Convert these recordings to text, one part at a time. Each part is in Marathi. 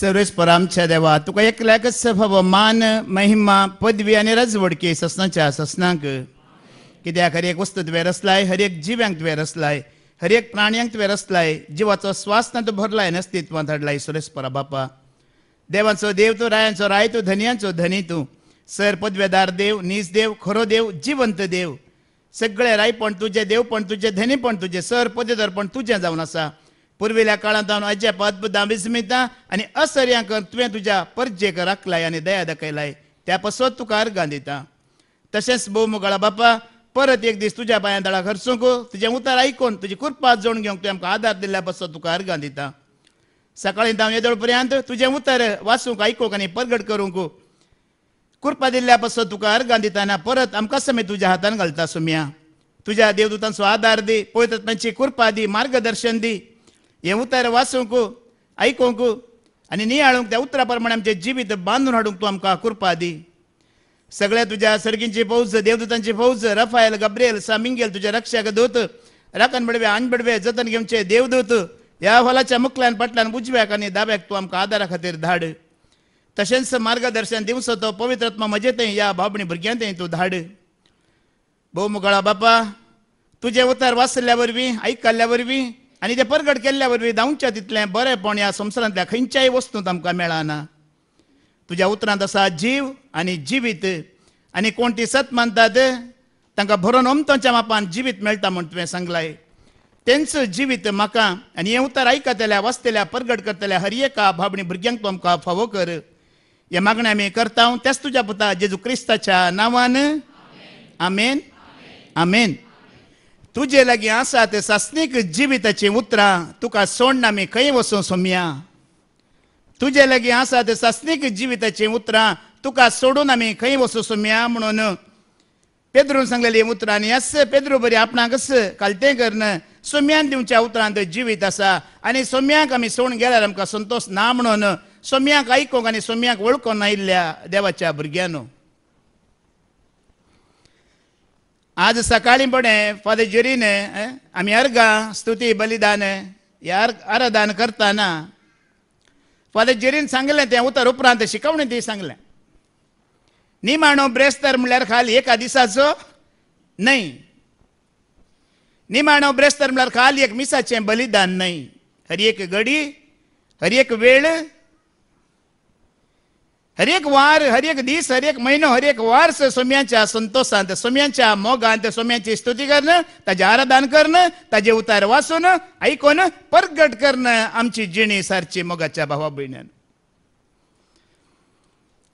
सर्वेस परामच्या देवा तुका एकल्याकच फावो मान महिमा पदवी आणि रजवड ससनाच्या ससनांक कित्याक हर एक वस्तू तुवें रसलाय हर एक जिव्यांक तुवें रसलाय हर एक प्राण्यांक तुवें रसलाय जिवाचो स्वास भरलाय नस्तित्वांत हाडलाय सुरेश परा बापा देवाचो देव तू रायांचो राय तूं धन्यांचो धनी तूं सर पदवेदार देव नीज देव खरो देव जिवंत देव सगळे रायपण तुझे देवपण तुझे धनीपण तुझे सर पदवेदारपण तुजें जावन आसा पूर्वेल्या काळात जावन अजाप अद्भुत दाबिस्मिता आनी असर्यांकर तुवें तुज्या परजेक राखलाय आनी दया दाखयलाय त्या पसवत तुका अर्गां दिता तशेंच भोवमुगाळा बापा परत एक दीस तुज्या पायां दळा खर्सूंक तुजें उतार आयकून तुजी कृपा जोडून घेवंक तुवें आमकां आदार दिल्ल्या पसत तुका अर्गां दिता सकाळी धांव येदोळ पर्यंत तुजें उतर वाचूंक आयकूंक आनी परगट करूंक कृपा दिल्ल्या पसत तुका अर्गां दिताना परत आमकां समेत तुज्या हातान घालता सुम्या तुज्या देवदूतांचो आदार दी पळयतात कृपा दी मार्गदर्शन दी हें वासूंक आयकूंक आनी नियाळूंक त्या उतरा प्रमाणे आमचे जिवीत बांदून हाडूंक तूं आमकां कृपा दी सगळ्या तुझ्या सर्गींची फौज देवदूतांची फौज रफायल सा सामिंगेल तुज्या रक्षक दूत राखण बडवे आन बडवे जतन घेवचे देवदूत ह्या हॉलाच्या मुखल्यान पाटल्यान उजव्याक आनी दाब्याक तूं आमकां आदारा खातीर धाड तशेंच मार्गदर्शन दिवसो तो पवित्रत्मा म्हजे तें ह्या बाबणी भुरग्यां थंय तूं धाड भोवमुगळा बापा तुजे उतार वाचल्या वरवीं आयकल्ल्या वरवीं आणि ते परगट केल्ल्या वरवीं जावच्या तितलें बरेंपण ह्या संवसारांतल्या खंयच्याय वस्तूंत आमकां मेळना तुज्या उतरांत आसा जीव आनी जिवीत आनी कोण ती सत मानतात तांकां भरून अमतोच्या मापान जिवीत मेळटा म्हण तुवें सांगलाय तेंचो जिवीत म्हाका आनी हें उतर आयकतल्या वाचतल्या परगट करतल्या एका भाबणी भुरग्यांक तूं आमकां फावो कर हे मागणें आमी करता तेच तुज्या पुता जेजू क्रिस्ताच्या नांवान आमेन आमेन तुजे लागीं आसा ते सासनीक जिविताची उतरां तुका सोडना मी खंय वचूं सोम्या तुजे लागीं आसा ते सासनीक जिविताची उतरां तुका सोडून आमी खंय वचूं सोम्या म्हणून पेद्रून सांगलेली आनी यस पेद्रू बरी आपणाकच कालतें करन सोम्यान दिवच्या उतरांत जिवीत आसा आनी सोम्याक आमी सोडून गेल्यार आमकां संतोश ना म्हणून सोम्याक आयकूंक आनी सोम्याक वळखून आयिल्ल्या देवाच्या भुरग्यानो आज सकाळी पण फादर जेरीन आम्ही अर्घा स्तुती बलिदान या आराधान करताना फादर जेरीन सांगले ते उतर उपरांत शिकवणे ती सांगले निमाणो ब्रेस्तर म्हळ्यार खाली एका दिसाचो नाही निमाणो ब्रेस्तर म्हळ्यार खाली एक मिसाचें बलिदान नाही हर एक गडी हर एक वेळ हरेक वार हरेक दिस हरेक महिनो हरेक वार सोम्यांच्या संतोषांत सोम्यांच्या मोगांत सोम्यांची स्तुती करणं ताजे आराधन करणं ताजे उतार वाचून ऐकून परगट करणं आमची जिणी सारची मोगाच्या भावा भयण्यान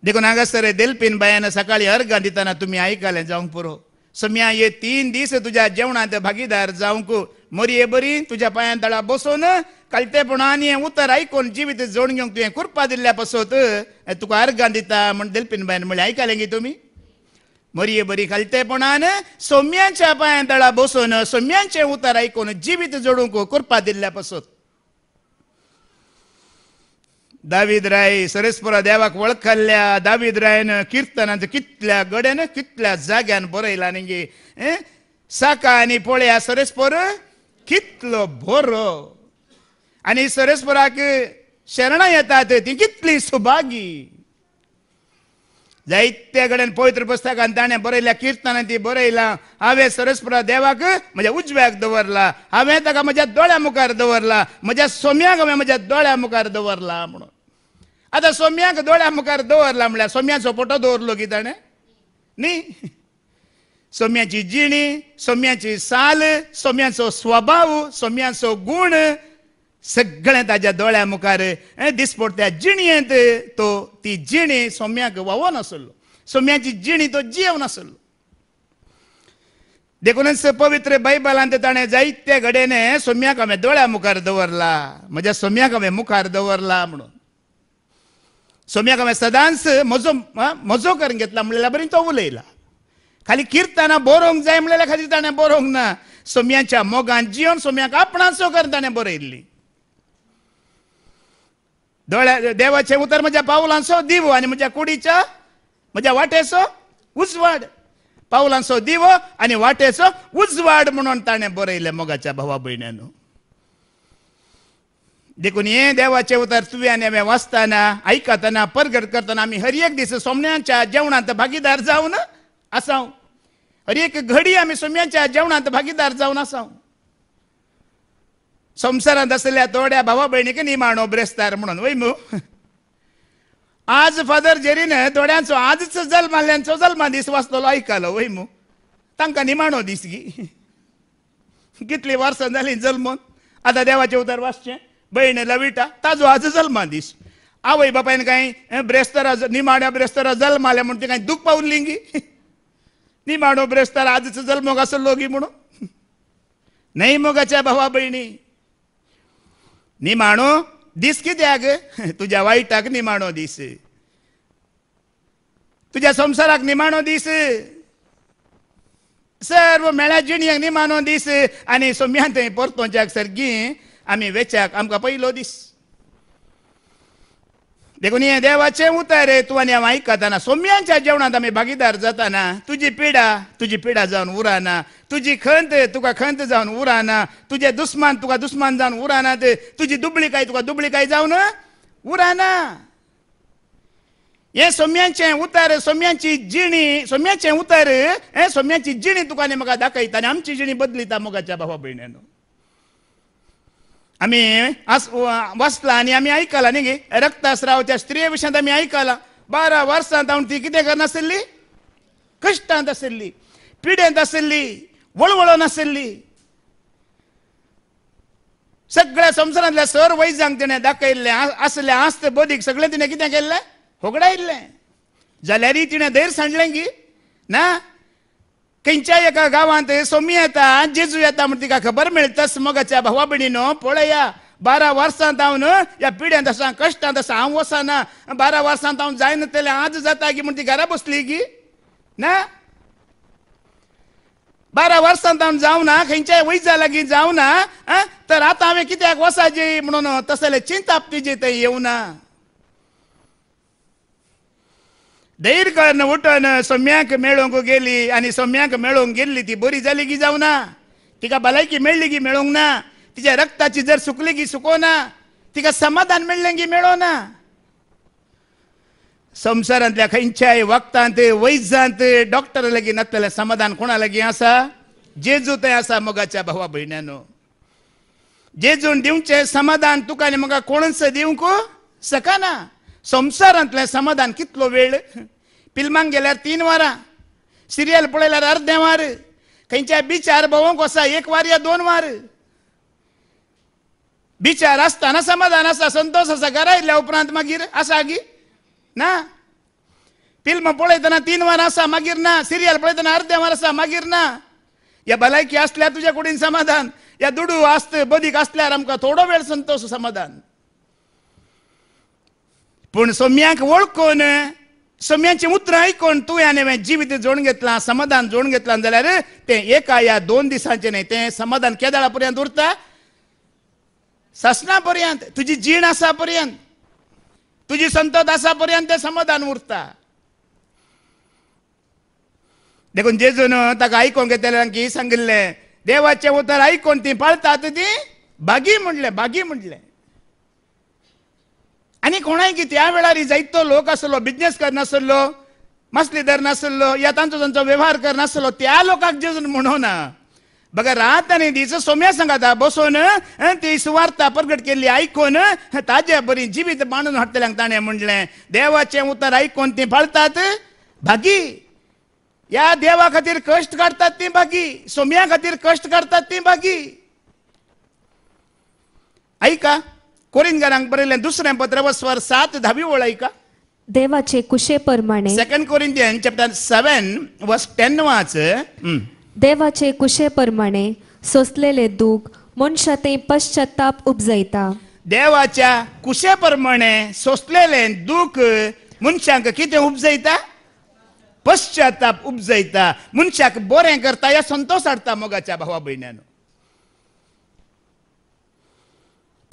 देखून हांगासर देलपीन बायान सकाळी अर्घ दिताना तुम्ही ऐकाले जावंक पुरो सोम्या ये तीन दीस तुझ्या जेवणात भागीदार जावंकू मोरये बरी तुझ्या पायां तळा बसून कलतेपणान हे उतर आयकून जिवीत जोडून घेऊन तुवें कुरपा दिल्ल्या पासत तुका अर्गां दिता म्हण दिलपीन बायन म्हणजे आयकलें गे तुमी मोरये बरी कलतेपणान सोम्यांच्या पायां तळा बसून सोम्यांचे उतर आयकून जिवीत जोडूंक कुरपा दिल्ल्या पसोत दावीदराय सरस्पुरा देवाक वळखल्या दावीदरायन किर्तनांचो कितल्या गड्यान कितल्या जाग्यान बरयला न्ही साका आनी पोळ्या सरस्पोर कितलो बरो आनी सरस्पोराक शरणां येतात ती कितली सुभागी जायत्या कडेन पवित्र पुस्तकान ताणें बरयल्या किर्तनान ती बरयला हांवें सरस्पुरा देवाक म्हज्या उजव्याक दवरला हांवें ताका म्हज्या दोळ्या मुखार दवरला म्हज्या सोम्याक हांवें म्हज्या दोळ्या मुखार दवरला म्हणून सोम्याक दोळ्या मुखार दवरला म्हळ्यार सोम्याचो फोटो दवरलो की ताणे नी सोम्याची जिणी सोम्याची साल सोम्याचो स्वभाव सोम्याचो गुण सगळें ताज्या दोळ्या मुखार त्या जिणयेंत तो ती जिणी सोम्याक वावो नासलो सोम्याची जिणी तो जियेव नासलो देखूनच पवित्र बैबलांत ताणें जायत्या घडेने सोम्याक हांवें दोळ्या मुखार दवरला म्हज्या सोम्याक हांवें मुखार दवरला म्हणून सदांच मजो मजो करून घेतला म्हणलेला बरी तो उलयला खाली किर्ताना बरोवंक जाय म्हणलेल्या खाली ताणें बरोवंक ना सोम्याच्या मोगान जिवन सोम्याक आपणासो कर ताणें बरयल्ली दोळ्या देवाचें उतर म्हज्या पावलांचो दिवो आनी म्हज्या कुडीच्या म्हज्या वाटेचो उजवाड पावलांचो दिवो आनी वाटेचो उजवाड म्हणून ताणें बरयलें मोगाच्या भावा भयण्यानू देखून हे देवाचे उतर तुव्याने आम्ही वाचताना ऐकताना परगट करताना आम्ही हर एक दिस सोमण्याच्या जेवणात भागीदार जाऊन असाव हर एक घडी आम्ही सोम्यांच्या जेवणात भागीदार जाऊन असाव संसारात असलेल्या थोड्या भावा भयणीक निमाणो ब्रेस्तार म्हणून वै मू आज फादर जेरीन थोड्यांचो आजचो जल्माल्यांचो जल्मा दीस वाचतलो ऐकलो वै मू तांकां निमाणो दिस गी कितली वर्सां जाली जल्मून आता देवाचें उतर वाचचें बहिणीला विटा ताजो आज जल्मा दिस आवय बापायन काय ब्रेस्तरा निमाड्या ब्रेस्तरा जल्माल्या म्हणून ते काय दुख पाहून लिंगी निमाडो ब्रेस्तार आजचं जल्मोग असं लोगी म्हणून नाही मोगाच्या भावा बहिणी निमाणो दिस कित्याक तुझ्या वाईटाक निमाणो दिस तुझ्या संसाराक निमाणो दिस सर्व मेळ्या जिणयांक निमाणो दिस आणि सोम्या थंय परतोच्याक गी आम्ही वेचाक आमकां पयलो दीस देखून हे देवाचे उतारे तूं आनी हांव आयकताना सोम्यांच्या जेवणांत आमी भागीदार जाताना तुजी पिडा तुजी पिडा जावन उराना तुजी खंत तुका खंत जावन उराना तुझे दुस्मान तुका दुस्मान जावन उराना ते तुजी काय तुका काय जावन उराना हे सोम्यांचे उतार सोम्यांची जिणी सोम्याचे उतार हे सोम्यांची जिणी तुका म्हाका दाखयता आनी आमची जिणी बदलिता मोगाच्या भावा भयणीन आम्ही बसला आनी आमी आयकला न्ही गे रक्तस्राव त्या स्त्रिये विशयांत आमी बारा वर्षांत आम्ही ती कितें करनासली कश्टांत आशिल्ली पिढ्यांत आशिल्ली वळवळ आशिल्ली सगळ्या संवसारांतल्या सर वैजांक तिणें दाखयिल्लें आसलें आस्त बोदीक सगळें तिणें कितें केल्लें होगडायिल्लें जाल्यारय तिणें धैर्य सांडलें की ना खंयच्या एका गावांत सोमी येता जेजू येता म्हण तिका खबर मेळटा मोगाच्या भावा भयणीनो पळया बारा वर्सांत हांव ह्या पिड्यांत आसा कश्टांत आसा हांव वसाना बारा वर्सांत हांव जायना तेले आज जाता गी म्हण ती घरा बसली गी ना बारा वर्सांत हांव जावना खंयच्याय वैजा लागीं जावना तर आतां हांवें कित्याक वसाची म्हणून तसले चिंताप तिजे थंय येवना धैर्यकारानं उठन सोम्याक मेळोंक गेली आणि सोम्यांक मेळोंक गेल्ली ती बरी झाली की जाऊ ना तिका भलायकी मेळली की मेळोंक ना तिच्या रक्ताची जर सुकली की सुकोना तिका समाधान मेळले की मेळोना संसारातल्या खंयच्याय वखदांत वैजांत डॉक्टर लागीं नातल्यार समाधान कोणा असा आसा जेजू थंय आसा मोगाच्या भावा जे जेजून दिवचें समाधान तुका आनी म्हाका कोणच दिवंक सकाना संवसारांतलें समाधान कितलो वेळ फिल्मांक गेल्यार तीन वरां सिरियल पळयल्यार अर्दें वार खंयच्या बिचार भोंवंक वसा एक वार या दोन वार बिचार आसताना समाधान आसा संतोष आसा घरा आयिल्ल्या उपरांत मागीर आसा गी ना फिल्म पळयतना तीन वर आसा मागीर ना सिरियल पळयतना अर्दें वर आसा मागीर ना या भलायकी आसल्यार तुज्या कुडीन समाधान या दुडू आस्त बदीक आसल्यार आमकां थोडो वेळ संतोष समाधान पूण सोम्याक वळखून सोम्यांचें उतरां आयकून तुवें हांवें जिवीत जोडून घेतलां समाधान जोडून घेतलां जाल्यार तें एका या दोन दिसांचें न्हय तें समाधान केदळा पर्यंत उरता ससना पर्यंत तुजी जीण आसा पर्यंत तुजी संतत आसा पर्यंत तें समाधान उरता देखून जेजून ताका आयकोंक की सांगिल्लें देवाचें उतर आयकून ती पाळतात ती भागी म्हणलें भागी म्हणलें आणि कोणाय त्या वेळार जायतो लोक असलो बिझनेस करनासलो मसलीदार नासलो या तांचो तांचो व्यवहार करनासलो त्या लोकांक जेजून म्हणोना बघा रात आणि दिस सोम्या सांगाता बसून ती सुवार्ता प्रगट केली ऐकून ताज्या बरी जिवीत मांडून हटतल्या ताणें म्हणलें देवाचें उतर ऐकून ती फाळतात भागी या देवा खातीर कष्ट काढतात ती भागी सोम्या खातीर कष्ट काढतात ती भागी ऐका कोरिंद बरेले दुसरे पत्र स्वर सात धावी वळयका देवाचे कुशे प्रमाणे सेकंड कोरिंदियन चॅप्टर सेवन वर्स टेन वाच देवाचे कुशे प्रमाणे सोसलेले दुःख मनशा ते पश्चाताप उपजयता देवाच्या कुशे प्रमाणे सोसलेले दुःख मनशांक किती उपजयता पश्चाताप उपजयता मनशाक बोरे करता या संतोष हाडता मोगाच्या भावा भयण्यानो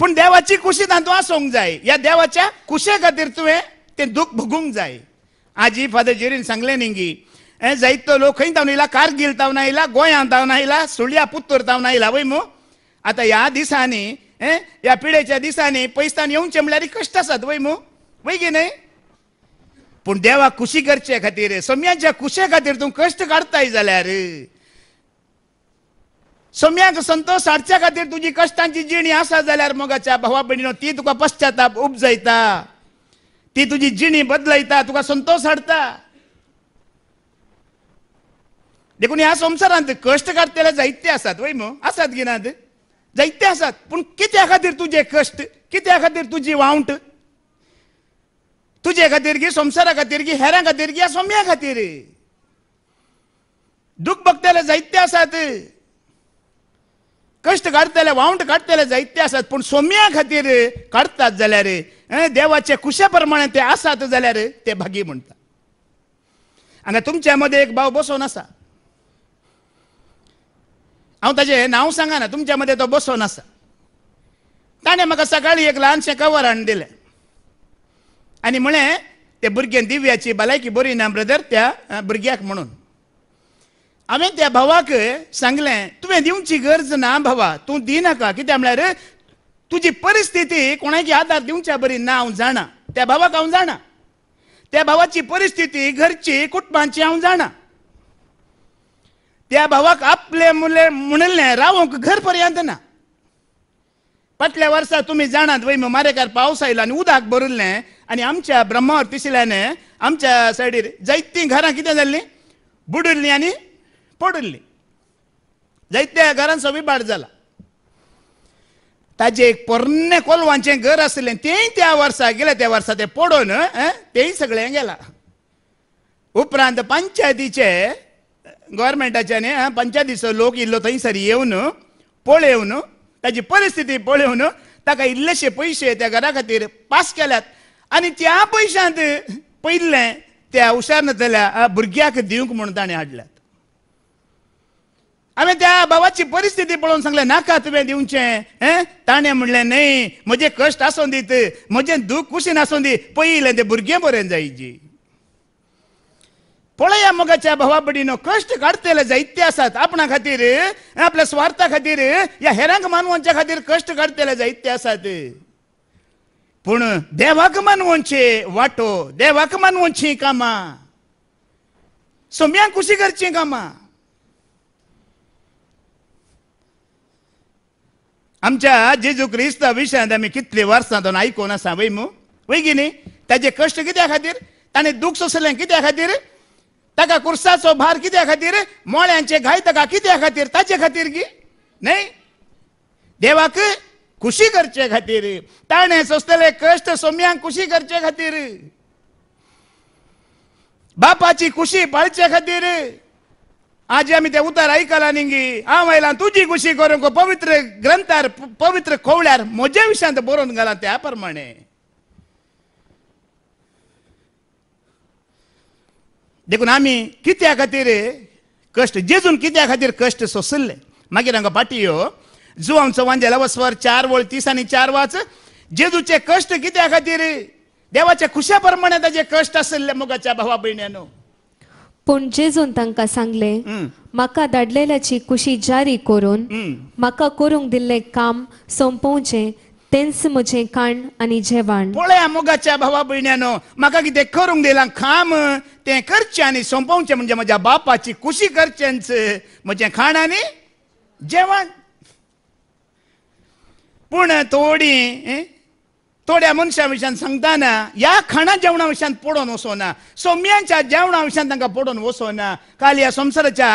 पण देवाची कुशी तांतूं आसूंक जाय या देवाच्या कुशे खातीर तुवें तें दूख भोगूंक जाय आजी फादर जिरीन सांगलें न्ही गी हे जायतो लोक खंय धांवन येला कारगील धांवन आयला गोंयांत धांवन आयला सुळ्या पुत्तूर धांवन आयला वय मू आतां ह्या दिसांनी हे ह्या पिडेच्या दिसांनी पयसान येवचें म्हणल्यार कश्ट आसात वय मू वय गे न्हय पूण देवाक कुशी करचे खातीर सोम्यांच्या कुशे खातीर तूं कश्ट काडताय जाल्यार सम्याक संतोष हाडच्या खातीर तुजी कश्टांची जिणी आसा जाल्यार मोगाच्या भावा भयणीनो ती तुका पश्चाताप उपजयता ती तुजी जिणी बदलयता तुका संतोष हाडता देखून ह्या संसारांत कश्ट काडतले जायते आसात वय मो आसात गिनात जायते आसात पूण कित्या खातीर तुजे कश्ट कित्या खातीर तुजी वावंट तुजे खातीर गी संसारा खातीर गी हेरां खातीर गी या सोम्या खातीर दुख भोगतले जायते आसात कश्ट काडटले वावंट काडटले जायते आसात पूण सोम्या खातीर काडटात जाल्यार देवाचे कुशे प्रमाणे ते आसात जाल्यार ते भागी म्हणटा हांगा तुमच्या मदीं एक भाव बसोन आसा हांव ताजें नांव सांगना तुमच्या मदीं तो बसून आसा ताणें म्हाका सकाळीं एक ल्हानशें कवर हाडून दिलें आनी म्हळें ते भुरगें दिव्याची भलायकी बरी ना ब्रदर त्या भुरग्याक म्हणून हांवें त्या भावाक सांगलें तुवें दिवची गरज ना भावा तूं दिनाका कित्याक म्हळ्यार तुजी परिस्थिती कोणाची आदार दिवच्या बरी ना हांव जाणा त्या भावाक हांव जाणा त्या भावाची परिस्थिती घरची कुटुंबांची हांव जाणा त्या भावाक आपले मुले म्हणिल्लें रावूंक घर पर्यंत ना फाटल्या वर्सा तुम्ही जाणात वैम मारेकार पावस आयलो आनी उदक भरिल्लें आनी आमच्या ब्रह्मावर आमच्या सायडीर जायतीं घरां कितें जाल्लीं बुडिल्लीं आनी पडिल्ली जायत्या घरान सगळी भाड जाला ताजे एक पोरणे कोलवांचें घर असले तेंय त्या वर्सा गेल्या त्या वर्सा तें पडून तेंय सगळें गेलां उपरांत पंचायतीचे गोवोरमेंटाच्यान पंचायतीचो लोक इल्लो थंयसर येवन पळेवन ताजी परिस्थिती पळेवन ताका इल्लेशे पयशे त्या घरा खातीर पास केल्यात आनी त्या पयशांत पहिले त्या हुशार नातल्या भुरग्याक दिवंक म्हूण ताणें हाडल्या हांवें त्या बाबाची परिस्थिती पळोवन सांगलें नाका तुवें दिवचें ताणें म्हणलें न्हय म्हजें कश्ट आसूं दीत म्हजें दूख कुशीन आसूं दी पयलें तें भुरगें बरें जायची पळया मोगाच्या भावा भयणीनो कश्ट काडतले जायते आसात आपणा खातीर आपल्या स्वार्था खातीर या हेरांक मानवांच्या खातीर कश्ट काडतले जायते आसात पूण देवाक मानवनचे वाटो देवाक मानवनची कामां सोम्यांक कुशी करची कामां आमच्या जेजू क्रिस्ता विषयात आमी कितलीं वर्सां दोन आयकून आसा वै मू न्ही ताजे कश्ट कित्या खातीर ताणें दुःख सोंसलें कित्या खातीर ताका कुर्साचो भार कित्या खातीर मोळ्यांचे घाय ताका कित्या खातीर ताचे खातीर की न्हय देवाक खुशी करचे खातीर ताणें सोसलेले कश्ट सोम्यांक खुशी करचे खातीर बापाची खुशी पाळचे खातीर आज आम्ही त्या उतार ऐकायला निंगी महिला तुझी कुशी करून पवित्र ग्रंथार पवित्र कोवळ्यार मोज्या विषयांत बरोवन घाला त्या प्रमाणे देखून आम्ही कित्या खातीर कश्ट जेजून कित्या खातीर कश्ट सोसले मागीर हांगा पाटयो जो आमचो वांजेला वसवर चार वळ तीस आनी चार वाच जेजूचे कश्ट कित्या खातीर देवाच्या खुशा प्रमाणे ताजे कश्ट आसले मुगाच्या भावा भयण्या पूण जेजून तांकां सांगले म्हाका दाडलेल्याची कुशी जारी करून म्हाका करूंक दिल्ले काम सोंपोवचें तेंच म्हजें खाण आनी जेवण पळया मोगाच्या भावा भयण्यानो म्हाका कितें करूंक दिलां काम तें करचें आनी सोंपोवचें म्हणजे म्हज्या बापाची कुशी करचेंच म्हजें खाण आनी जेवण पूण थोडी थोड्या मनशा सांगता सांगताना ह्या खाणा जेवणा विशयान पडोन वसोना सोम्यांच्या जेवणा विशान तांकां पडोन वसोना काल ह्या संवसाराच्या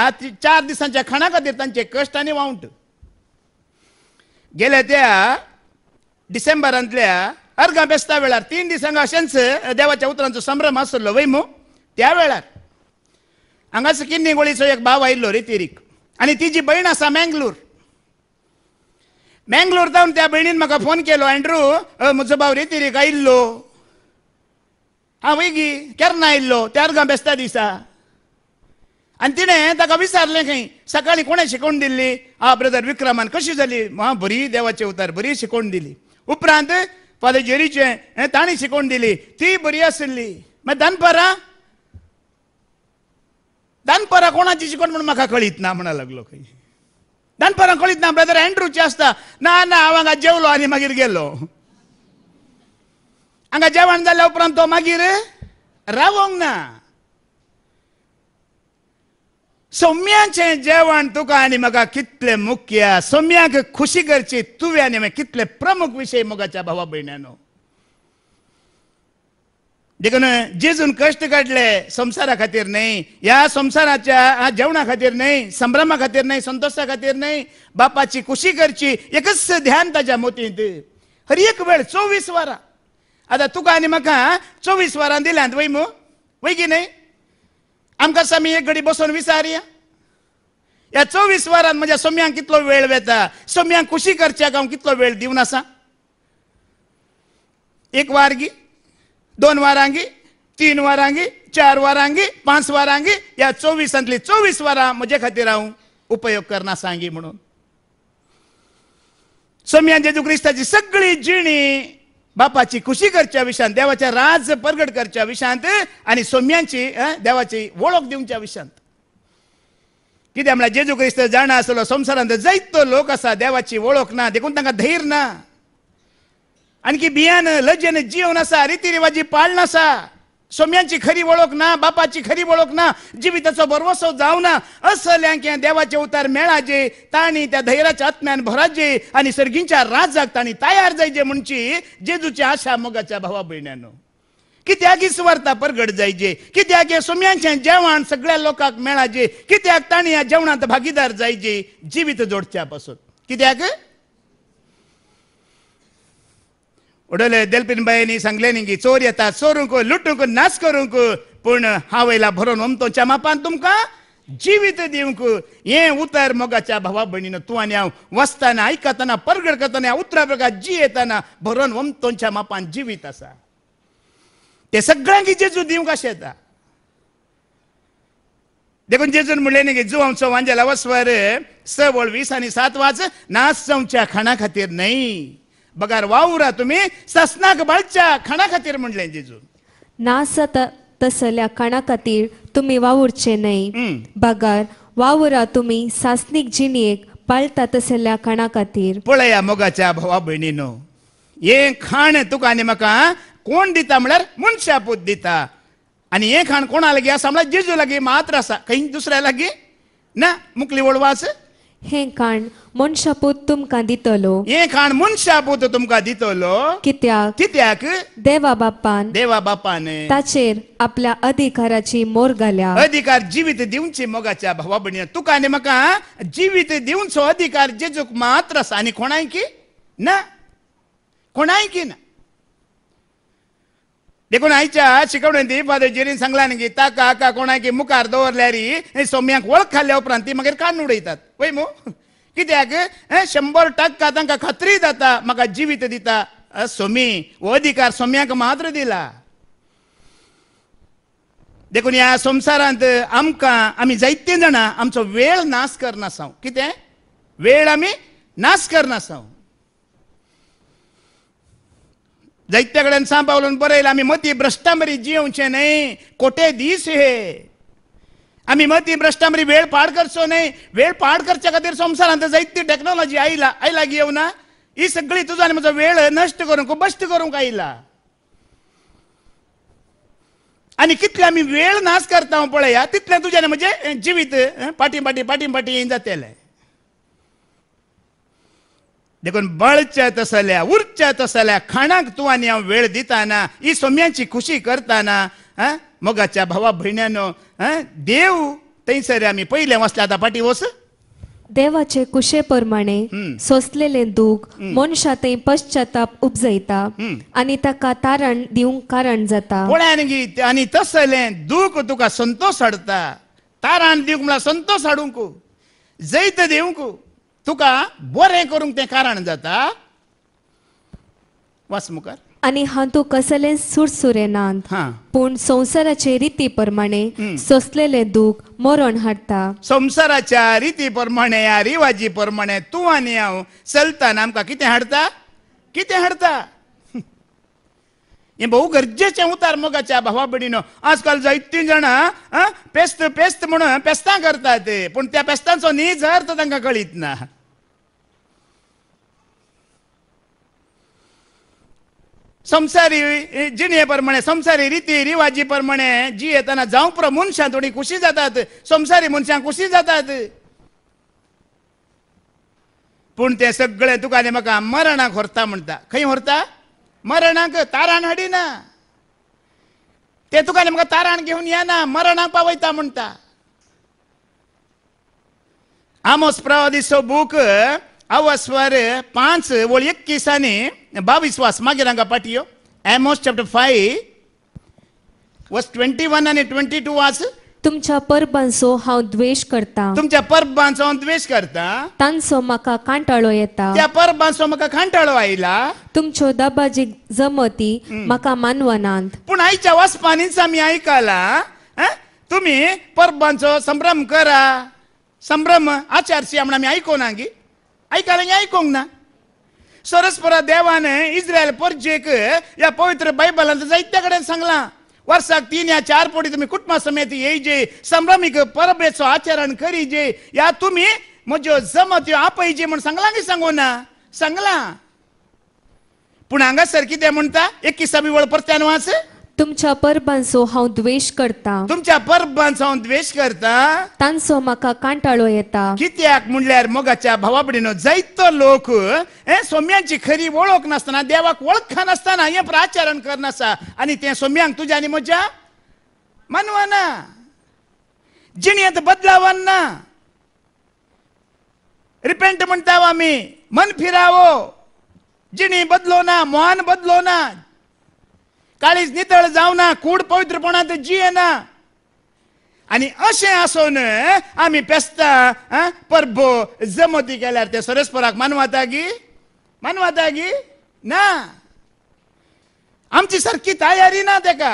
चार दिसांच्या खाणा खातीर तांचे आनी वावंट गेल्या त्या डिसेंबरांतल्या अर्गा बेस्ता वेळार तीन दिसांक अशेंच देवाच्या उतरांचो संभ्रम आसलो वैमो त्या वेळार हांगासर किन्नी गोळीचो एक भाव आयिल्लो रे तिरीक आनी तिजी भयण आसा मँगलोर बेंगलोर जाऊन त्या भयणीन म्हाका फोन केलो अँड्रू म्हजो भाव रे तिरेका इल्लो हांव गी केन्ना आयिल्लो त्यार गा बेस्ता दिसा आनी तिणें ताका विचारलें खंय सकाळीं कोणें शिकोवन दिल्ली आ ब्रदर विक्रमान कशी जाली हा बरी देवाचे उतार बरी शिकोवन दिली उपरांत फादर जेरीचे ताणी शिकोवण दिली ती बरी आशिल्ली मागीर दनपरां दनपरां कोणाची शिकोवण म्हूण म्हाका कळीत ना म्हणा लागलो खंय ದನಪರ ಕೊಳಿತು ನಾ ಬ್ರದರ್ ಎಂಡ್ರೂ ಚೇಸ್ತಾ ನಾನು ಅವಂಗ ಜೇವಲು ಆನಿ ಮಗಿರ್ ಗೆಲ್ಲು ಹಂಗ ಜೇವಣದಲ್ಲಿ जेवण तुका आनी कितले मुख्य सोम्याक खुशी करची तुवें आनी कितले प्रमुख विशय मुगाच्या भावा भयण्यांनो देखून जेजून कष्ट काढले संसारा खातीर न्हय या संसाराच्या जेवणा खातीर न्हय संभ्रमा खातीर नाही संतोषा खातीर न्हय बापाची खुशी करची एकच ध्यान ताच्या मोतींत हर एक वेळ चोवीस वरां आता तुका आणि म्हाका चोवीस वरां दिल्यात वय मू वय की न्हय आमकां सामी एक घडी बसून विचार या ह्या चोवीस वरांत म्हज्या सोम्यांक कितलो वेळ वेता सोम्यांक खुशी करच्याक हांव कितलो वेळ दिवन आसा एक वार गी दोन वारांगी तीन वारांगी चार वारांगी पाच वारांगी या चोवीसांतली चोवीस वरां म्हजे खातीर हांव उपयोग करना सांगी म्हणून सोमयान जेजू क्रिस्ताची सगळी जिणी बापाची खुशी करच्या विशांत देवाच्या राज प्रगट करच्या विशांत आणि सोम्यांची देवाची ओळख दिवच्या विशांत कित्याक म्हळ्यार जेजू क्रिस्त जाणा आसलो संवसारांत जायतो लोक आसा देवाची ओळख ना देखून तांकां धैर्य ना आणखी बियाणं लजन रिवाजी रीतिरिवाजी पाळनासा सोम्यांची खरी ओळख ना बापाची खरी ओळख ना जीवितचा भरवसो जावना ना असल्यांक्या देवाचे उतार मेळाजे ताणी त्या धैर्याच्या आत्म्यान भराजे आणि सर्गींच्या राजाक ताणी तयार जायचे म्हणजे जेजूच्या आशा मोगाच्या भावा भयण्यान कित्याक इस्वार्था परगड जायचे कित्याक या सोम्यांचे जेवण सगळ्या लोकांक मेळाजे कित्याक ताणी या जेवणात भागीदार जायचे जीवित जोडच्या पासून कित्याक उडले देलपिन बायनी सांगले निंगी चोर येतात चोरूंक लुटूंक नाश करूंक पूण हावयला भरून चमापान मापान तुमकां जिवीत दिवंक ये उतर मोगाच्या भावा भयणीन तू आणि हांव वचताना ऐकताना परगड करताना उतरा प्रकार जी येताना भरून ओमतोच्या मापान जिवीत असा ते सगळ्यांक जेजू देऊ कशें येता देखून जेजून म्हणले न्ही जू आमचो वांजेला वसवर स वळवीस आणि सात वाज नाच जावच्या खाणा खातीर न्हय बगार वावुरा तुम्ही ससनाक बाळच्या खाणा खातीर म्हणले जेजू सत तसल्या खाणा खातीर तुमी वावुरचे न्हय बगार वावुरा तुमी सासनीक जिणेक पाळता तसल्या खाणा खातीर पळया मोगाच्या भावा भयणीनो हे खाण तुका आणि म्हाका कोण दिता म्हणल्यार मनशा पूत दिता आणि हे खाण कोणा लागी आसा म्हणल्यार जेजू लागी मात्र आसा खंय दुसऱ्या लागी ना मुकली वळवास हे काण मनशापूत तुमकां दितलो हे खाण मनशापूत तुमकां दितलो कित्याक कित्याक देवा बापान देवा बापान ताचेर आपल्या अधिकाराची मोर घाल्या अधिकार जिवीत दिवची मोगाच्या भावा भयणी तुका आनी म्हाका जिवीत दिवचो अधिकार जेजूक मात्र आसा आनी की, ना की ना देखून आईच्या शिकवणेंती फादर जेरीन सांगलां की ताका का कोणाकी मुखार दवरल्यार सोम्याक वळख खाल्ल्या उपरांत ती मागीर कान उडयतात पळय मू कित्याक शंबर टक्का तांकां खत्री जाता म्हाका जिवीत दिता सोमी हो अधिकार सोम्याक मात्र दिला देखून ह्या संवसारांत आमकां आमी जायते जाणां आमचो वेळ नास करनासांव कितें वेळ आमी नाश करनासांव सांभाळून बरेल आम्ही मती भ्रष्टामरी जिवचे नाही कोटे दिस हे आम्ही मती भ्रष्टामरी वेळ पाड करचो नाही वेळ पाड करच्या खातीर संसारांत जायती टेक्नॉलॉजी आयला आयला ना ही सगळी तुझा आणि म्हजो वेळ नश्ट करूंक बश्ट करूंक आयला आणि कितले आम्ही वेळ नाश करता हो पळया तितले तुझ्याने म्हणजे जिवीत पाटी पाटी पाटी पाटी जातेलें देखून बळच्या तसल्या उरच्या तसल्या खाणाक आणि हांव वेळ दिताना ही सोम्यांची खुशी करताना मगाच्या भावा भयण्यानो देव थंयसर आम्ही पहिले वसले आता फाटी वस देवाचे कुशे प्रमाणे सोसलेले दुख मनशा थंय पश्चाताप उपजयता आणि ताका तारण दिवंक कारण जाता पुण्यान आणि तसले दुख तुका संतोष हाडता तारण दिवंक म्हळ्यार संतोष हाडूंक जैत दिवंक तुका बरें करूंक तें कारण जाता वास मुखार आनी हां कसले सुरसुरे नात हां पूण संवसाराचे रिती प्रमाणे सोसलेले दूख मरण हाडटा संवसाराच्या रिती प्रमाणे रिवाजी प्रमाणे तूं आनी हांव चलताना आमकां कितें हाडता कितें हाडता हे भाऊ गरजेचे उतार मोगाच्या भावा भयणीनं आजकाल जैती जाण पेस्त पेस्त म्हणून पेस्तां करता ते पूण त्या पेस्तांचो नीज अर्थ तांकां कळीत ना संसारी जिणे प्रमाणे संसारी रिती रिवाजी प्रमाणे जी येताना जावं पुरो मनशां थोडी खुशी जातात संसारी मनशां खुशी जातात पूण ते सगळे तुका म्हाका मरणाक व्हरता म्हणटा खंय व्हरता मरणांक तारण हाडिना ते तुकाने म्हाका तारण घेऊन या ना मरणाक पावयता म्हणटा आमोस प्रवादिसो बूक अवस्वर पांच वळ आणि बावीस वास मागीर हांगा पाटयो Amos chapter five verse twenty one आनी ट्वेंटी टू वास तुमच्या परबांचो हांव द्वेष करता तुमच्या परबांचो हांव द्वेष करता तांचो म्हाका कांटाळो येता त्या परबांचो म्हाका कांटाळो आयला तुमच्यो दाबाजी जमती म्हाका मानवनांत पूण आयच्या वचपांनीच आमी आयकला तुम्ही परबांचो संभ्रम करा संभ्रम आचारशी म्हण आमी ना गी ऐकाला आयकूंक ना सरस्परा देवान इस्रायल परजेक या पवित्र बायबलांत जायत्या कडेन सांगलां वर्षाक तीन या चार पोटी तुम्ही कुटुंबा समेत येईजे संभ्रमिक परबेच आचरण जे या तुम्ही जमत आपईजे म्हणून सांगला की सांगू ना सांगला पण हंगा सर किती म्हणता परत्यान वाच तुमच्या परबांचो हा द्वेष करता तुमच्या परबांचो हा द्वेष करता तांचो म्हाका कांटाळो येता कित्याक म्हणल्यार मोगाच्या भावा जायतो लोक हे सोम्यांची खरी वळख नसताना देवाक वळख नसताना हे प्राचारण करनासा आणि तें सोम्यांक तुझ्या आणि म्हज्या मानवना जिणेंत बदलाव रिपेंट म्हणटा आम्ही मन फिरावो जिणी बदलो ना मोहान बदलो ना काळीज नितळ जावना कूड पवित्रपणात जियेना आणि असे असून आम्ही पेस्ता परबो जमती केल्यावर ते सरस्पराक मानवता गी मानवाता गी ना आमची सारखी तयारी ना तेका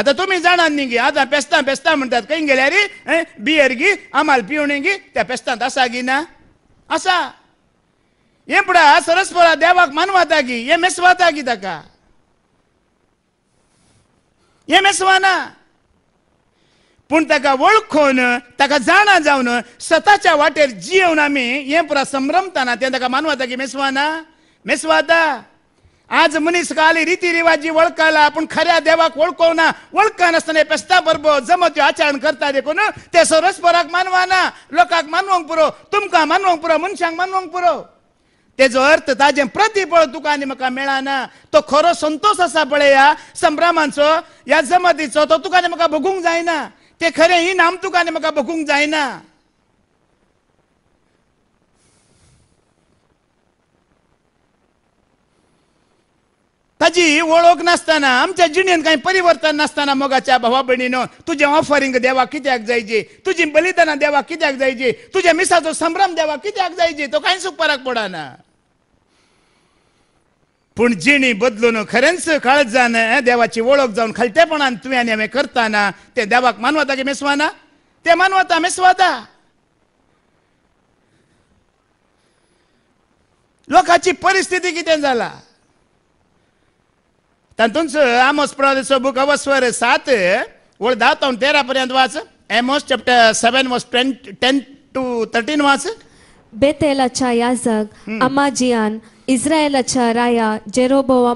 आता तुम्ही जाणार नाही गी आता पेस्तां पेस्तां म्हणटात गेल्या रे बियर गी आम्हाला पिवणी गी त्या पेस्तांत असा गी ना आसा ఎప్పుడ సరస్వర దేవాకు మనువాతాకి ఏం ఎస్వాతాకి దక్క ఏం ఎస్వానా पूण ताका वळखून ताका जाणा जावन स्वताच्या वाटेर जिवन आमी हें पुरा संभ्रमताना तें ताका मानवता की मेसवाना मेस्वाता आज मनीस काली रिती रिवाजी वळखला पूण खऱ्या देवाक वळखोना वळखनासतना पेस्ता बरबो जमत आचरण करता देखून ते सोरस्पराक मानवाना लोकांक मानवंक पुरो तुमकां मानवंक पुरो मनशांक मानवंक पुरो तेजो अर्थ ताजे प्रतिफळ तुका आनी म्हाका मेळना तो खरो संतोष आसा पळय ह्या संभ्रमाचो ह्या जमतीचो तो तुका आनी म्हाका भोगूंक जायना ते खरें नाम तुका आनी म्हाका भोगूंक जायना ताजी वळख नसताना आमच्या जिणेन काही परिवर्तन नसताना मोगाच्या भावा भयणीनं तुझे ऑफरिंग देवा कित्याक जायचे तुझी बलिदाना देवा कित्याक जायचे तुझ्या मिसाचो संभ्रम देवा कित्याक जायचे तो कांयच सुपराक पडना पण जिणी बदलून खरेंच जाण देवाची ओळख जाऊन खालटेपणान तुम्ही आनी करताना ते देवाक मानवता की मेसवाना ते मानवता मेसवाता लोकांची परिस्थिती किती झाला तातूंच आमोस प्रॉदेचो बूक अवस्वर सात वळ धा तो तेरा पर्यंत वाच Amos chapter seven verse ten to thirteen वाच बेतेलाच्या याजक अमाजियान इस्रायलाच्या राया जेरोबोवा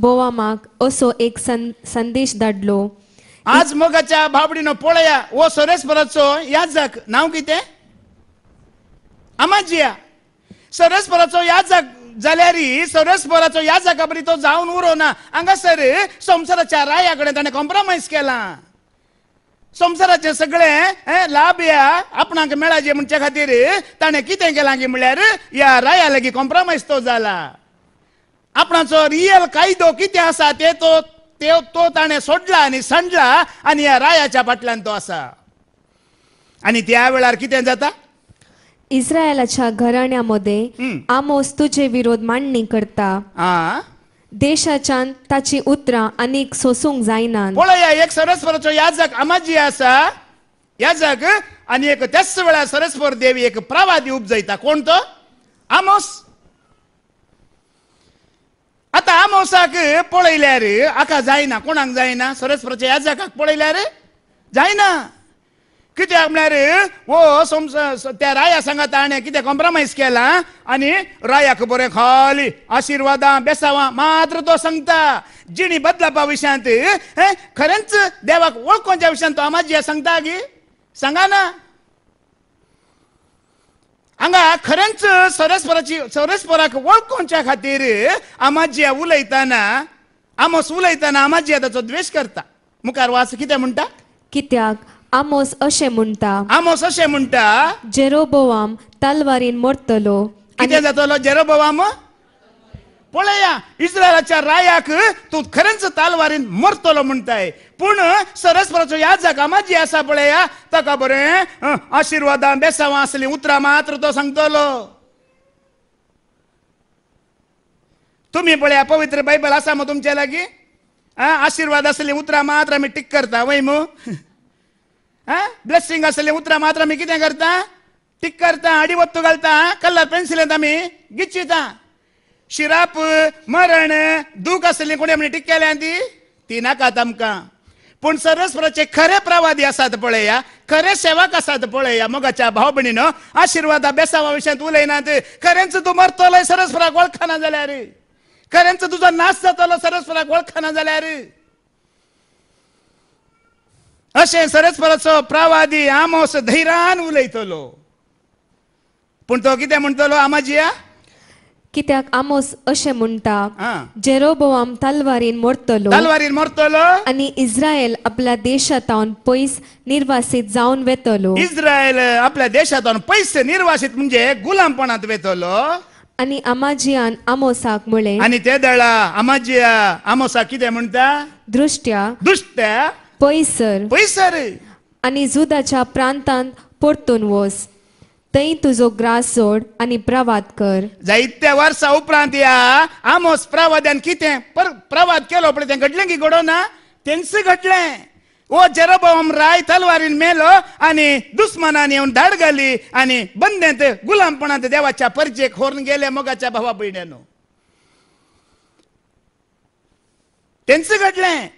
बोवामाक असो एक सन, संदेश धाडलो आज मोगाच्या बाबडीनो पोळया ओ सोरेस परतचो याजक नाव कितें अमाजिया सोरेस परतचो याजक जाल्यार ही ह्या जागा बरी तो जावन उरो ना हांगासर संवसाराच्या राया कडेन ताणें कॉम्प्रोमायज केला संवसाराचे सगळे लाभ या आपणाक मेळाचे म्हणचे खातीर ताणें कितें केलां की म्हळ्यार ह्या राया लागी कॉम्प्रोमायज तो जाला आपणाचो रियल कायदो कितें आसा ते तो तो ताणें सोडला आनी सांडला आनी ह्या रायाच्या फाटल्यान तो आसा आनी त्या वेळार कितें जाता इस्रायलाच्या घराण्यामध्ये आमोस तुझे विरोध मांडणी करता देशाच्या देशाच्यान ताची उतरां आनीक सोसूंक जायना पळया एक सरस्वराचो याजक आमाजी आसा याजक आणि एक त्याच वेळा सरस्वर देवी एक प्रवादी दिवप कोण तो आमोस आतां आमोसाक पळयल्यार आका जायना कोणाक जायना सरस्वराच्या याजकाक रे जायना कित्याक म्हळ्यार वो हो, सोम त्या राया सांगा ताणें कितें कॉम्प्रमायज केला आनी रायाक बरें खाली आशिर्वादां बेसावा मात्र तो सांगता जिणी बदलापा विशयांत खरेंच देवाक वळखोच्या विशयांत तो आमाजी सांगता गी सांगाना हांगा खरेंच सरस्पराची सरस्पराक वळखोच्या खातीर आमाजी उलयतना आमोस उलयतना आमाजी ताचो द्वेश करता मुखार वास कितें म्हणटा कित्याक आमोस असे म्हणता आमोस असे म्हणता जेरोबोवाम तलवारीन मरतलो कितें जातलो जेरोबोवाम पळया इस्रायलाच्या रायाक तू खरंच तालवारीन मरतलो म्हणताय पूण सरस्वराचो या जगामा जी आसा पळया ताका बरें आशिर्वादां बेसावां आसली उतरां मात्र तो सांगतलो तुम्ही पळया पवित्र बायबल आसा मग तुमच्या लागी आशीर्वाद असली उतरां मात्र आमी टिक करता वय मग ब्लेसिंग ಅಲ್ಲಿ मात्र मात्र ಮಿಕ್ಕಿದೆ करता करता करता ಅಡಿವತ್ತು ಕಲ್ತ घालता कलर ಅಂತ मी गिच्छिता शिराप मरण दुख असले कोणी म्हणजे टिक केल्या ती ती नाका तमका पण सरस्वराचे खरे प्रवादी आसात पळया खरे सेवक आसात पळया मोगाच्या भाव बहिणीनं आशिर्वादा बेसावा विषयात उलयनात खरेंच तू मरतोलय सरस्वराक झाल्या रे खरेंच तुझा नाश जातलो सरस्वराक झाल्या रे सरस सरस्परचो प्रावादी आमोस धैरान उलयतलो पूण तो कितें म्हणटलो आमाजिया कित्याक आमोस अशें म्हणटा बोवाम तलवारीन मरतलो तलवारीन मरतलो आनी इस्रायल आपल्या देशांतावन पयस निर्वासित जावन वेतलो इस्रायल आपल्या देशांतावन पयस निर्वासित म्हणजे गुलामपणांत वेतलो आनी आमाजियान आमोसाक म्हळें आनी ते दळा आमाजिया आमोसा कितें म्हणटा दृष्ट्या दृष्ट्या पयसर पयसर आनी जुदाच्या प्रांतात परतून वस थंय तुजो ग्रास सोड आणि प्रवाद कर जायत्या वर्षा उपरांत या आमोस प्रवाद्यान कितें प्रवाद केलो पण तें घडलें की घडो ना तेंच घडले ओ जरोबाम राय तलवारीन मेलो आणि दुस्मानान येऊन धाड घाली आणि बंदेत गुलामपणात देवाच्या परिचय होरून गेले मगाच्या भावा भयण्यानो त्यांचं घडलें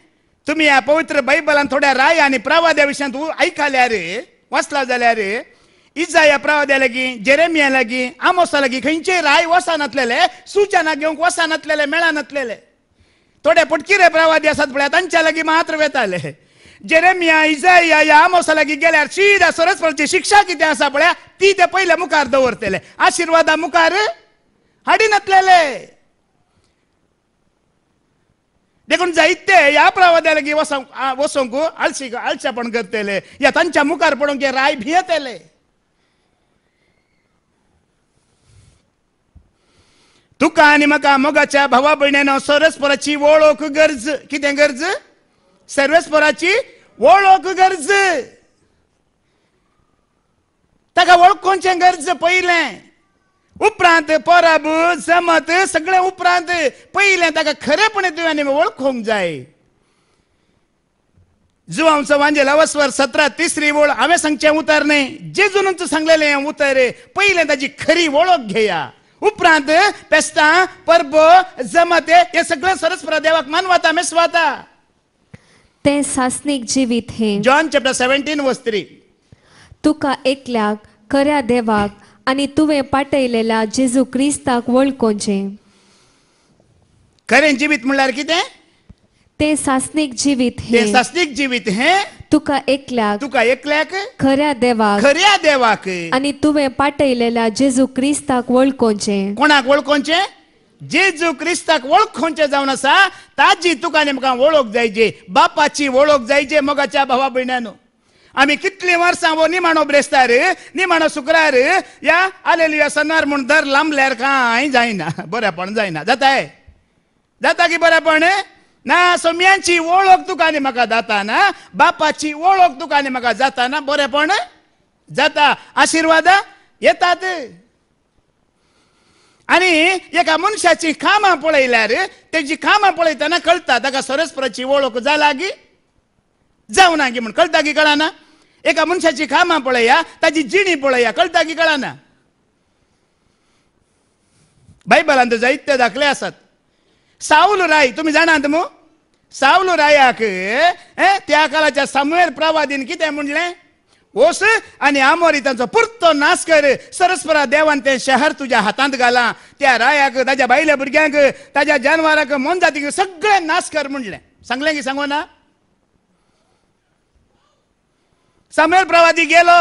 तुम्ही या पवित्र बैबलान थोड्या राय आणि प्रवाद्या विषयात ऐकाल्या रे वाचला जाल्यार रे या प्रवाद्या लगी जेरेमिया लागी आमोसा लगी खंयचे राय घेऊन सुचना घेवंक मेळा नसलेले थोडे पटकिरे प्रवादी आसात पळया त्यांच्या लागी मात्र वेताले जेरेमिया इजाया या आमोसा लगी गेल्यार सीधा सरस्वतीची शिक्षा कितें आसा पळया ती ते पहिल्या मुखार दवरतले आशिर्वादा मुखार नसलेले देखून जायते ह्या घे वसं वसोंकू आलसी पण करतले या तांच्या मुखार पडून गे राय भियेतले तुका आणि म्हाका मोगाच्या भावा भयणीनो सर्वस्पराची ओळख गरज कितें गरज सर्वस्पराची ओळख गरज ताका ओळखोचे गरज पहिले उपरांत પરાભૂત समत सगळे उपरांत पहिल्या ताका खरेपणे तुवें वळखूंक जाय जुवांचो सवांजेल अवस्वर सतरा तिसरी ओळ हांवें सांगचें उतार न्ही जेजुनूच सांगलेलें हें उतर पयलें ताची खरी वळख घेया उपरांत पेस्तां परबो जमत हे सगळें सरस्पर देवाक मानवाता आमी स्वता ते सासनीक जिवीत हे जॉन चॅप्टर सेव्हन्टीन वस्त्री तुका एकल्याक खऱ्या देवाक आणि तुवें पाठयलेला जेजू क्रिस्ताक वळखोचे खरें जिवीत म्हणल्यार कितें ते सासनीक जिवीत हे सासनीक जिवीत हे तुका एकल्याक तुका एकल्याक खऱ्या देवाक खऱ्या देवाक आणि तुवें पाठयलेला जेजू क्रिस्ताक वळखोचे कोणाक वळखोचे जेजू क्रिस्ताक वळखोचे जावन आसा ताजी तुका नेमकां वळख जायचे बापाची वळख जायचे मोगाच्या भावा भयणांनो ಆಮೆ वर्सां ವರ್ಷ निमाणो ನಿಮಾಣೋ निमाणो शुक्रार ಶುಕ್ರಾರ್ या ಆಲೆಲಿ सन्नार म्हणून दर लांबल्यार कांय जायना बऱ्यापण जायना जाताय जाता की बऱ्यापण ना सोम्यांची ओळख तुका आनी म्हाका जाता ना बापाची ओळख तुका आनी म्हाका जाता ना बरेपण जाता आशिर्वाद येतात आणि एका मनशाची कामां पळयल्यार तेची कामां पळयतना कळटा ताका सरस्पराची ओळख जाला की कळता की कळा ना एका मनशाची खामा पळया ताजी जिणी पळया कळता की कळना बायबलांत जैत्य दाखले असत सावल राय तुमी जाणात मु सावल रायाक त्या काळाच्या समवेर प्रवादीन कितें म्हणले ओस आणि आमोरी त्यांचा पुरतो नाश कर सरस्परा देवान ते शहर तुझ्या हातात घाला त्या रायाक ताज्या बायल्या भुरग्यांक ताज्या जानवरांक मोनजातीक सगळे नाश कर म्हणले सांगले की सांगू ना सामेल प्रवादी गेलो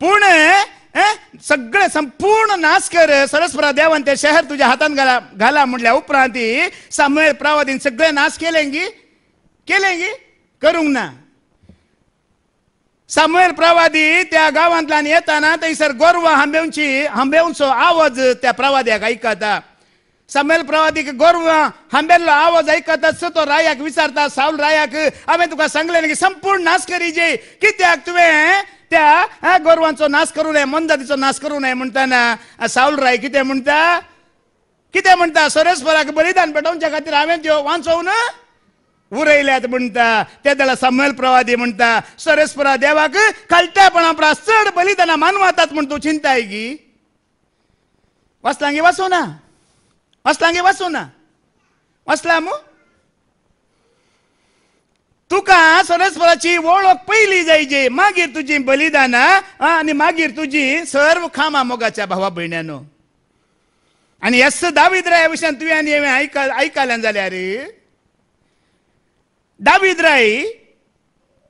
पूर्ण सगळे संपूर्ण नास्कर सरस्वरा देवान ते शहर तुझ्या हातात घाला घाला म्हणल्या उपरांत सामेल प्रवादीन सगळे नाश केले गी करूंक ना सामेल प्रवादी त्या गावांतल्यान येताना थंयसर गोरवां हांबेची हांबेवचो आवाज त्या प्रवाद्याक ऐकता समेल प्रवादीक गोरवा हांबेल्लो आवाज ऐकता तो रायाक विचारता सावल रायाक आम्ही तुका सांगले की संपूर्ण नाश करी जे कित्याक तुवें त्या गोरवांचो नाश करू नये मनजातीचो नाश करू नये म्हणटाना सावल राय कितें म्हणटा कितें म्हणटा सोरेस्वराक बलिदान पेटोवच्या खातीर हांवें त्यो वांचोवन उरयल्यात म्हणटा ते त्याला समेल प्रवादी म्हणटा सोरेस्वरा देवाक खालट्यापणा प्रास चड बलिदानां मानवातात म्हण तूं चिंताय गी वाचलांगी वाचूं ना Maslangé basuna. Maslamu? तुका परची ओळख पहिली जायजे मागीर तुझी बलिदाना आणि मागीर तुझी सर्व खामा मोगाच्या भावा भयण्यानो आणि यस्स दाविद्रा ह्या विशयान तुवें आनी हांवें आयका आयकल्यान जाल्यार दावीद राय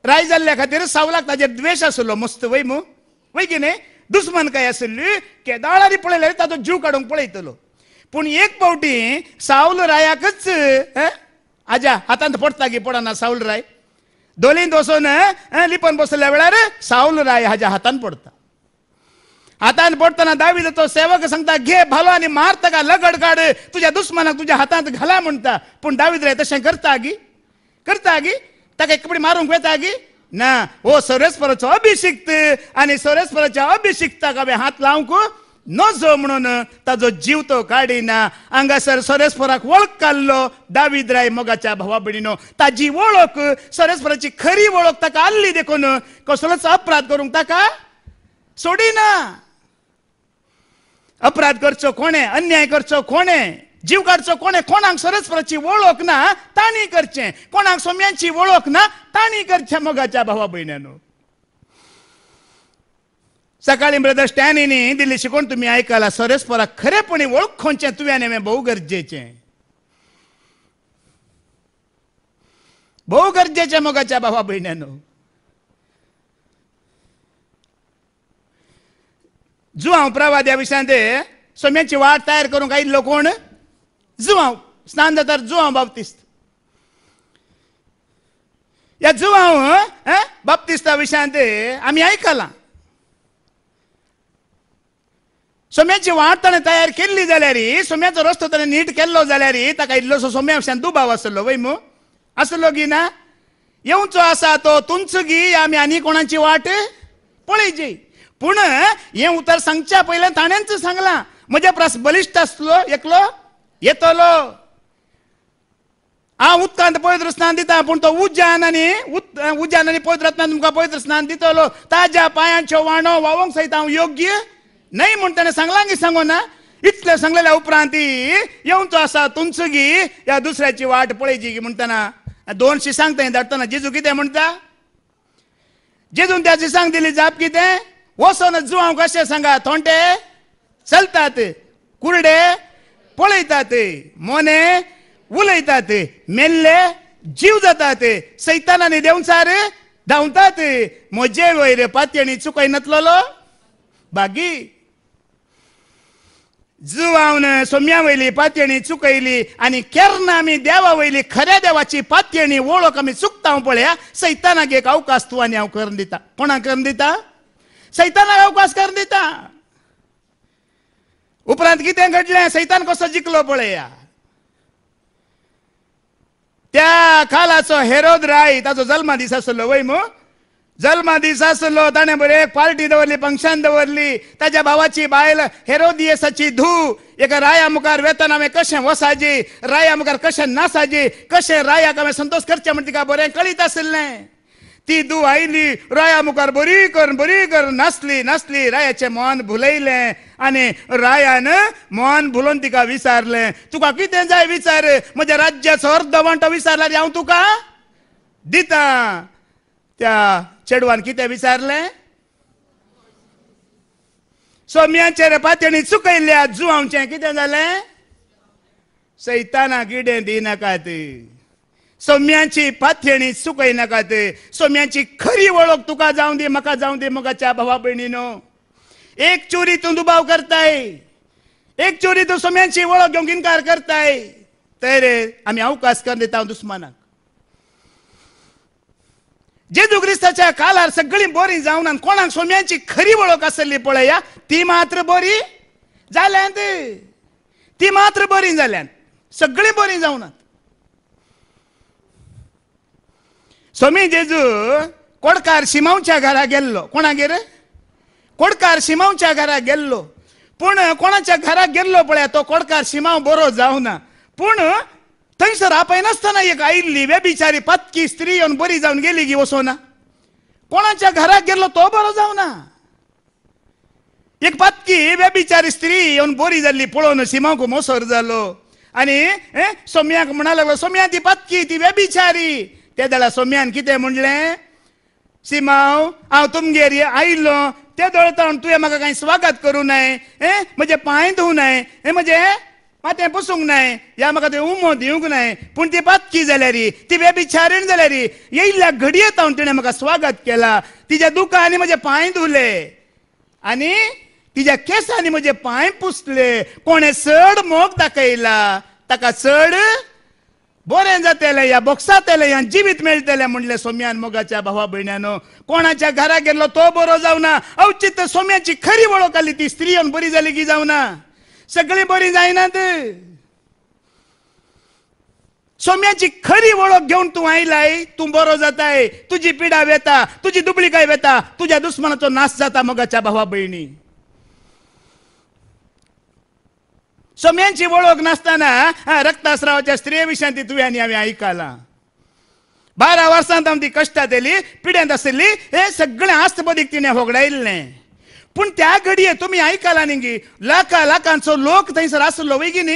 राय जाल्ल्या खातीर सावलाक ताजेर द्वेश आसलो मस्त वै मू वय की न्ही काय आशिल्ली केदाळारी पळयल्यार ताजो जीव काडूंक पळयतलो पूण एक फावटी सावल रायाकच आजा हातांत पडटा गे पडना सावल राय दोलींत वचून लिपन बसल्या वेळार सावल राय हाज्या हातान पडता हातान पडटना दावी तो सेवक सांगता घे भालो आनी मार ताका लगड काड तुज्या दुस्मानाक तुज्या हातांत घाला म्हणटा पूण दावीद राय तशें करता गी करता गी ताका एक कपडे मारूंक वेता गी ना हो सोरेस्पराचो अभिशिक्त आनी सोरेस्पराच्या अभिशिक्ताक हांवें हात लावंक नजो म्हणून ताजो जीव तो काडिना हांगासर सरेस्पराक वळख काल्लो दाविद्राय मोगाच्या भावा भयणीनो ताजी वळख सरेस्पराची खरी वळख ताका आल्ली देखून कसलोच अपराध करूंक ताका सोडिना अपराध करचो कोणे अन्याय करचो कोणे जीव काडचो कोणे कोणाक सरस्वराची वळख ना ताणी करचे कोणाक सोम्यांची वळख ना ताणी करचे मोगाच्या भावा भयण्यांनो सकाळी ब्रदर स्टॅनीनी दिल्ली शिकवण तुम्ही ऐकायला सरेस्परा खरेपणे ओळखोंचे तुव्या नेमे बहु गरजेचे बहु गरजेचे मोगाच्या भावा भयण्यानो जुवांव प्रवाद या विषयांत सोम्याची वाट तयार करूंक आयिल्लो कोण जुवांव स्नान जाता जुवांव बाबतीस्त या जुवांव बाबतिस्ता विषयांत आमी आयकलां सोम्याची वाट ताणें तयार केल्ली जाल्यार सोम्याचो रस्तो ताणें नीट केल्लो जाल्यार ताका इल्लोसो सोम्यावशान दुबाव आसलो वै आसलो गी ना येवचो आसा तो तुमचो गी आमी आनी कोणाची वाट पळयची पूण हें उतर सांगच्या पयलें ताणेंच सांगलां म्हज्या प्रस बलिश्ट आसलो एकलो येतलो हांव उदकांत पवित्र स्नान दिता पूण तो उज्यान आनी उज्यान आनी पवित्र रत्नान तुमकां पवित्र स्नान दितलो ताज्या पायांच्यो वाणो व्हांवोंक सयता हांव योग्य नाही म्हणताना सांगलांगी सांगो ना इतलं सांगलेल्या उपरांत येऊन तो असा गी या दुसऱ्याची वाट पळयची की म्हणताना दोनशी सांगता धाडटना जेजू किती म्हणता जेजून त्याची सांग दिली जाप कितें वचोन जुवा कसे सांगा थोंटे चलतात कुरडे पळयतात मोने उलयतात मेल्ले जीव जातात सैतानांनी सार धांवतात म्हजे वयर पातयेणी चुकाय नतलोलो बागी जुवावन सोम्या वयली चुकयली आणि केर्ण आमी देवा वयली खऱ्या देवाची पातयणी ओळख आमी चुकता हांव पळया सैतानाक एक अवकाश तू आणि हांव करून दिता कोणाक करून दिता सैतानाक अवकाश करून दिता उपरांत कितें घडलें सैतान कसो जिखलो पळया त्या कालाचो हेरोद राय ताचो जल्मा दीस आसलो वय जल्मा दिस आसलो ताणें बरी एक पार्टी दवरली फंक्शन दवरली त्याच्या भावाची बायल हेरोदियेसाची धू एका राया मुखार वेतन हांवें कशें वसाजी राया मुखार कशें नासाजी कशें रायाक हांवें संतोष करचें म्हण तिका बरें कळीत आशिल्लें ती धू आयली राया मुखार बरी कर बरी कर नासली नासली रायाचें मोहन भुलयलें आनी रायान मोहन भुलोवन तिका विचारलें तुका कितें जाय विचार म्हज्या राज्याचो अर्द वांटो विचारला हांव तुका दिता त्या चेडवान कितें विचारलें सोम्यांचे रेपा तेणी चुकयल्या जुआवचें कितें जालें सैताना गिडे दिनाकात सोम्यांची पाथेणी चुकयनाकात सोम्यांची खरी ओळख तुका जावं दे म्हाका जावं दे मुगाच्या भावा भयणीनो एक चोरी तू दुबाव करताय एक चोरी तू सोम्यांची ओळख घेवंक इन्कार करताय तर आम्ही अवकाश कर देता दुस्मानाक जेजू क्रिस्ताच्या कालार सगळी बोरी जाऊन कोणाक सोम्यांची खरी वळख आसली पळया ती मात्र बोरी झाल्यात ती मात्र बरी जाल्यान सगळी बोरी जावनात स्वामी जेजू कोडकार शिमावच्या घरा गेल्लो कोणागेर कोडकार शिमावच्या घरा गेल्लो पूण कोणाच्या घरा गेल्लो पळया तो कोडकार शिमाव बरो ना पूण थंयसर आपय नासतना एक आयिल्ली वेबिचारी पातकी स्त्री येवन बरी जावन गेली गी वसोना कोणाच्या घराक गेल्लो तो बरो जावना एक पातकी वेबिचारी स्त्री येवन बरी जाल्ली पळोवन शिमाकू मोसर जालो आनी सोम्याक म्हणा लागलो सोम्या ती पातकी ती वेबिचारी त्या जाल्यार सोम्यान कितें म्हणलें सिमाव हांव तुमगेर आयिल्लो ते दळतावन तुवें म्हाका कांय स्वागत करूं नये म्हजे पांय धुवं नये म्हजे मात हें पुसूंक नाय या म्हाका थंय उमो दिवंक नाय पूण ती बातकी जाल्यारी ती जलेरी जाल्यारी येयल्या घडये तावन तिणें म्हाका स्वागत केला तिच्या दुकांनी म्हजे पांय धुले आनी तिच्या केसांनी म्हजे पांय पुसले कोणें चड मोग दाखयला ताका चड बरें जातेलें या बॉक्सांतलें या जिवीत मेळटलें म्हणलें सोम्यान मोगाच्या भावा भयण्यानो कोणाच्या घरा गेल्लो तो बरो जावना औचित्य सोम्याची खरी वळख आली ती स्त्री येवन बरी जाली की जावना सगळी बरी जायनात सोम्याची खरी ओळख घेऊन तू आयलाय तू बरो जाताय तुझी पिडा वेता तुझी दुबळीकाय वेता तुझ्या दुश्मनाचो नाश जाता मगाच्या भावा बहिणी सोम्यांची ओळख नसताना रक्तास्रावाच्या स्त्रिये विशांती तू आणि हांवें आयकलां बारा वर्सांत आम्ही ती दिली येली पिड्यांत असली हे सगळे आस्तपदीक तिने होगडायिल्लें पण त्या घडये तुम्ही आयकला न्ही लाका लाखा लाखांचो लोक थंयसर असलो वेगी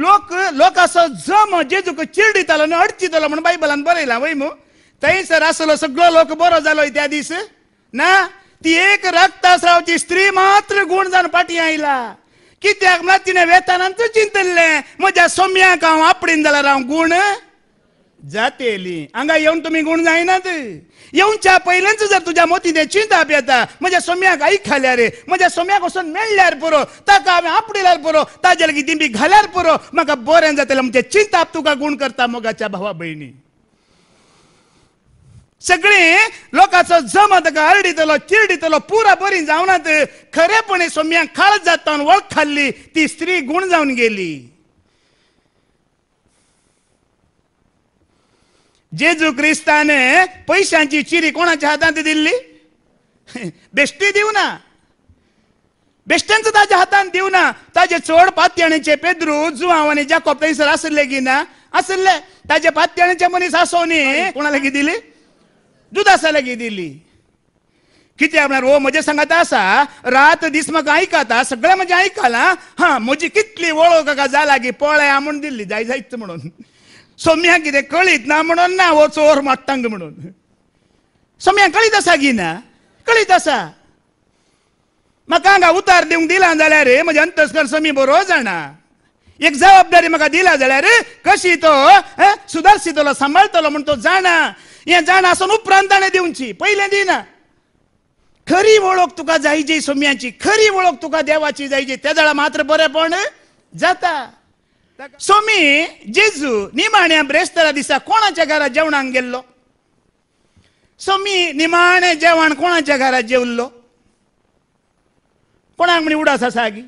लोक लोक असं जम जेजूक आणि आनी अडचितलो म्हणून बायबलान बरेला वय थंयसर असलो सगळो लोक बरो जालो त्या दीस ना ती एक रक्तास्रावची स्त्री मात्र गुण जाऊन फाटी आयला कित्याक मग तिने वेतनांत चिंतले म्हज्या सोम्याक हांव आपडीन जाल्यार हांव गुण जातेली हांगा येऊन तुम्ही गुण जायनात येऊनच्या पहिल्यांदा जर तुझ्या मोतीने चिंता बेता म्हणजे सोम्याक आईक खाल्या रे म्हणजे सोम्याक वचून मेळल्यार पुरो ताका हांवें आपडिल्यार पुरो लगी दिंबी घाल्यार पुरो म्हाका बरें जातलें म्हणजे चिंता तुका गुण करता मोगाच्या भावा भयणी सगळे लोकांचो जम ताका आरडितलो चिरडितलो पुरा बरी जावनात खरेपणे सोम्याक खाळ जाता वळख खाल्ली ती स्त्री गुण जावन गेली जेजू ख्रिस्ताने पैशांची चिरी कोणाच्या हातात दिली बेश्टी देऊ ना बेश्ट्यांचं ताज्या हातान देऊ ना ताजे चोड पाती पेद्रू जुआव आणि जाकोब थंयसर असले की ना असले ताजे पाती मनीस आसो कोणाला की दिली दुदासाला की दिली किती आपण ओ म्हजे सांगाता असा रात दीस म्हाका आयकाता सगळें म्हजें ऐकाला हां म्हजी कितली वळख जाला की पोळ्या म्हणून दिल्ली जाय जायत म्हणून सोम्या कितें कळीत ना म्हणून ना हो चोर मागतांक म्हणून सोम्यांक कळीत आसा की ना कळीत आसा म्हाका हांगा उतार दिवंक दिला जाल्यार रे म्हजे अंतस्कर समी बरो जाणा एक जबाबदारी म्हाका दिला जाल्यार कशी तो सुदारशितलो सांबाळतलो म्हण तो जाणा हे जाणा आसून उपरांत ताणें दिवची पयलें दिना खरी वळख तुका जायची सोम्याची खरी वळख तुका देवाची जायची त्या जाळा मात्र बरेपण जाता सो मी जेजू निमाण्या ब्रेस्तारा दिसा कोणाच्या घरा जेवणाक गेल्लो सो मी निमाणें जेवण कोणाच्या घरा जेवल्लो कोणाक म्हणी उडास आसा गी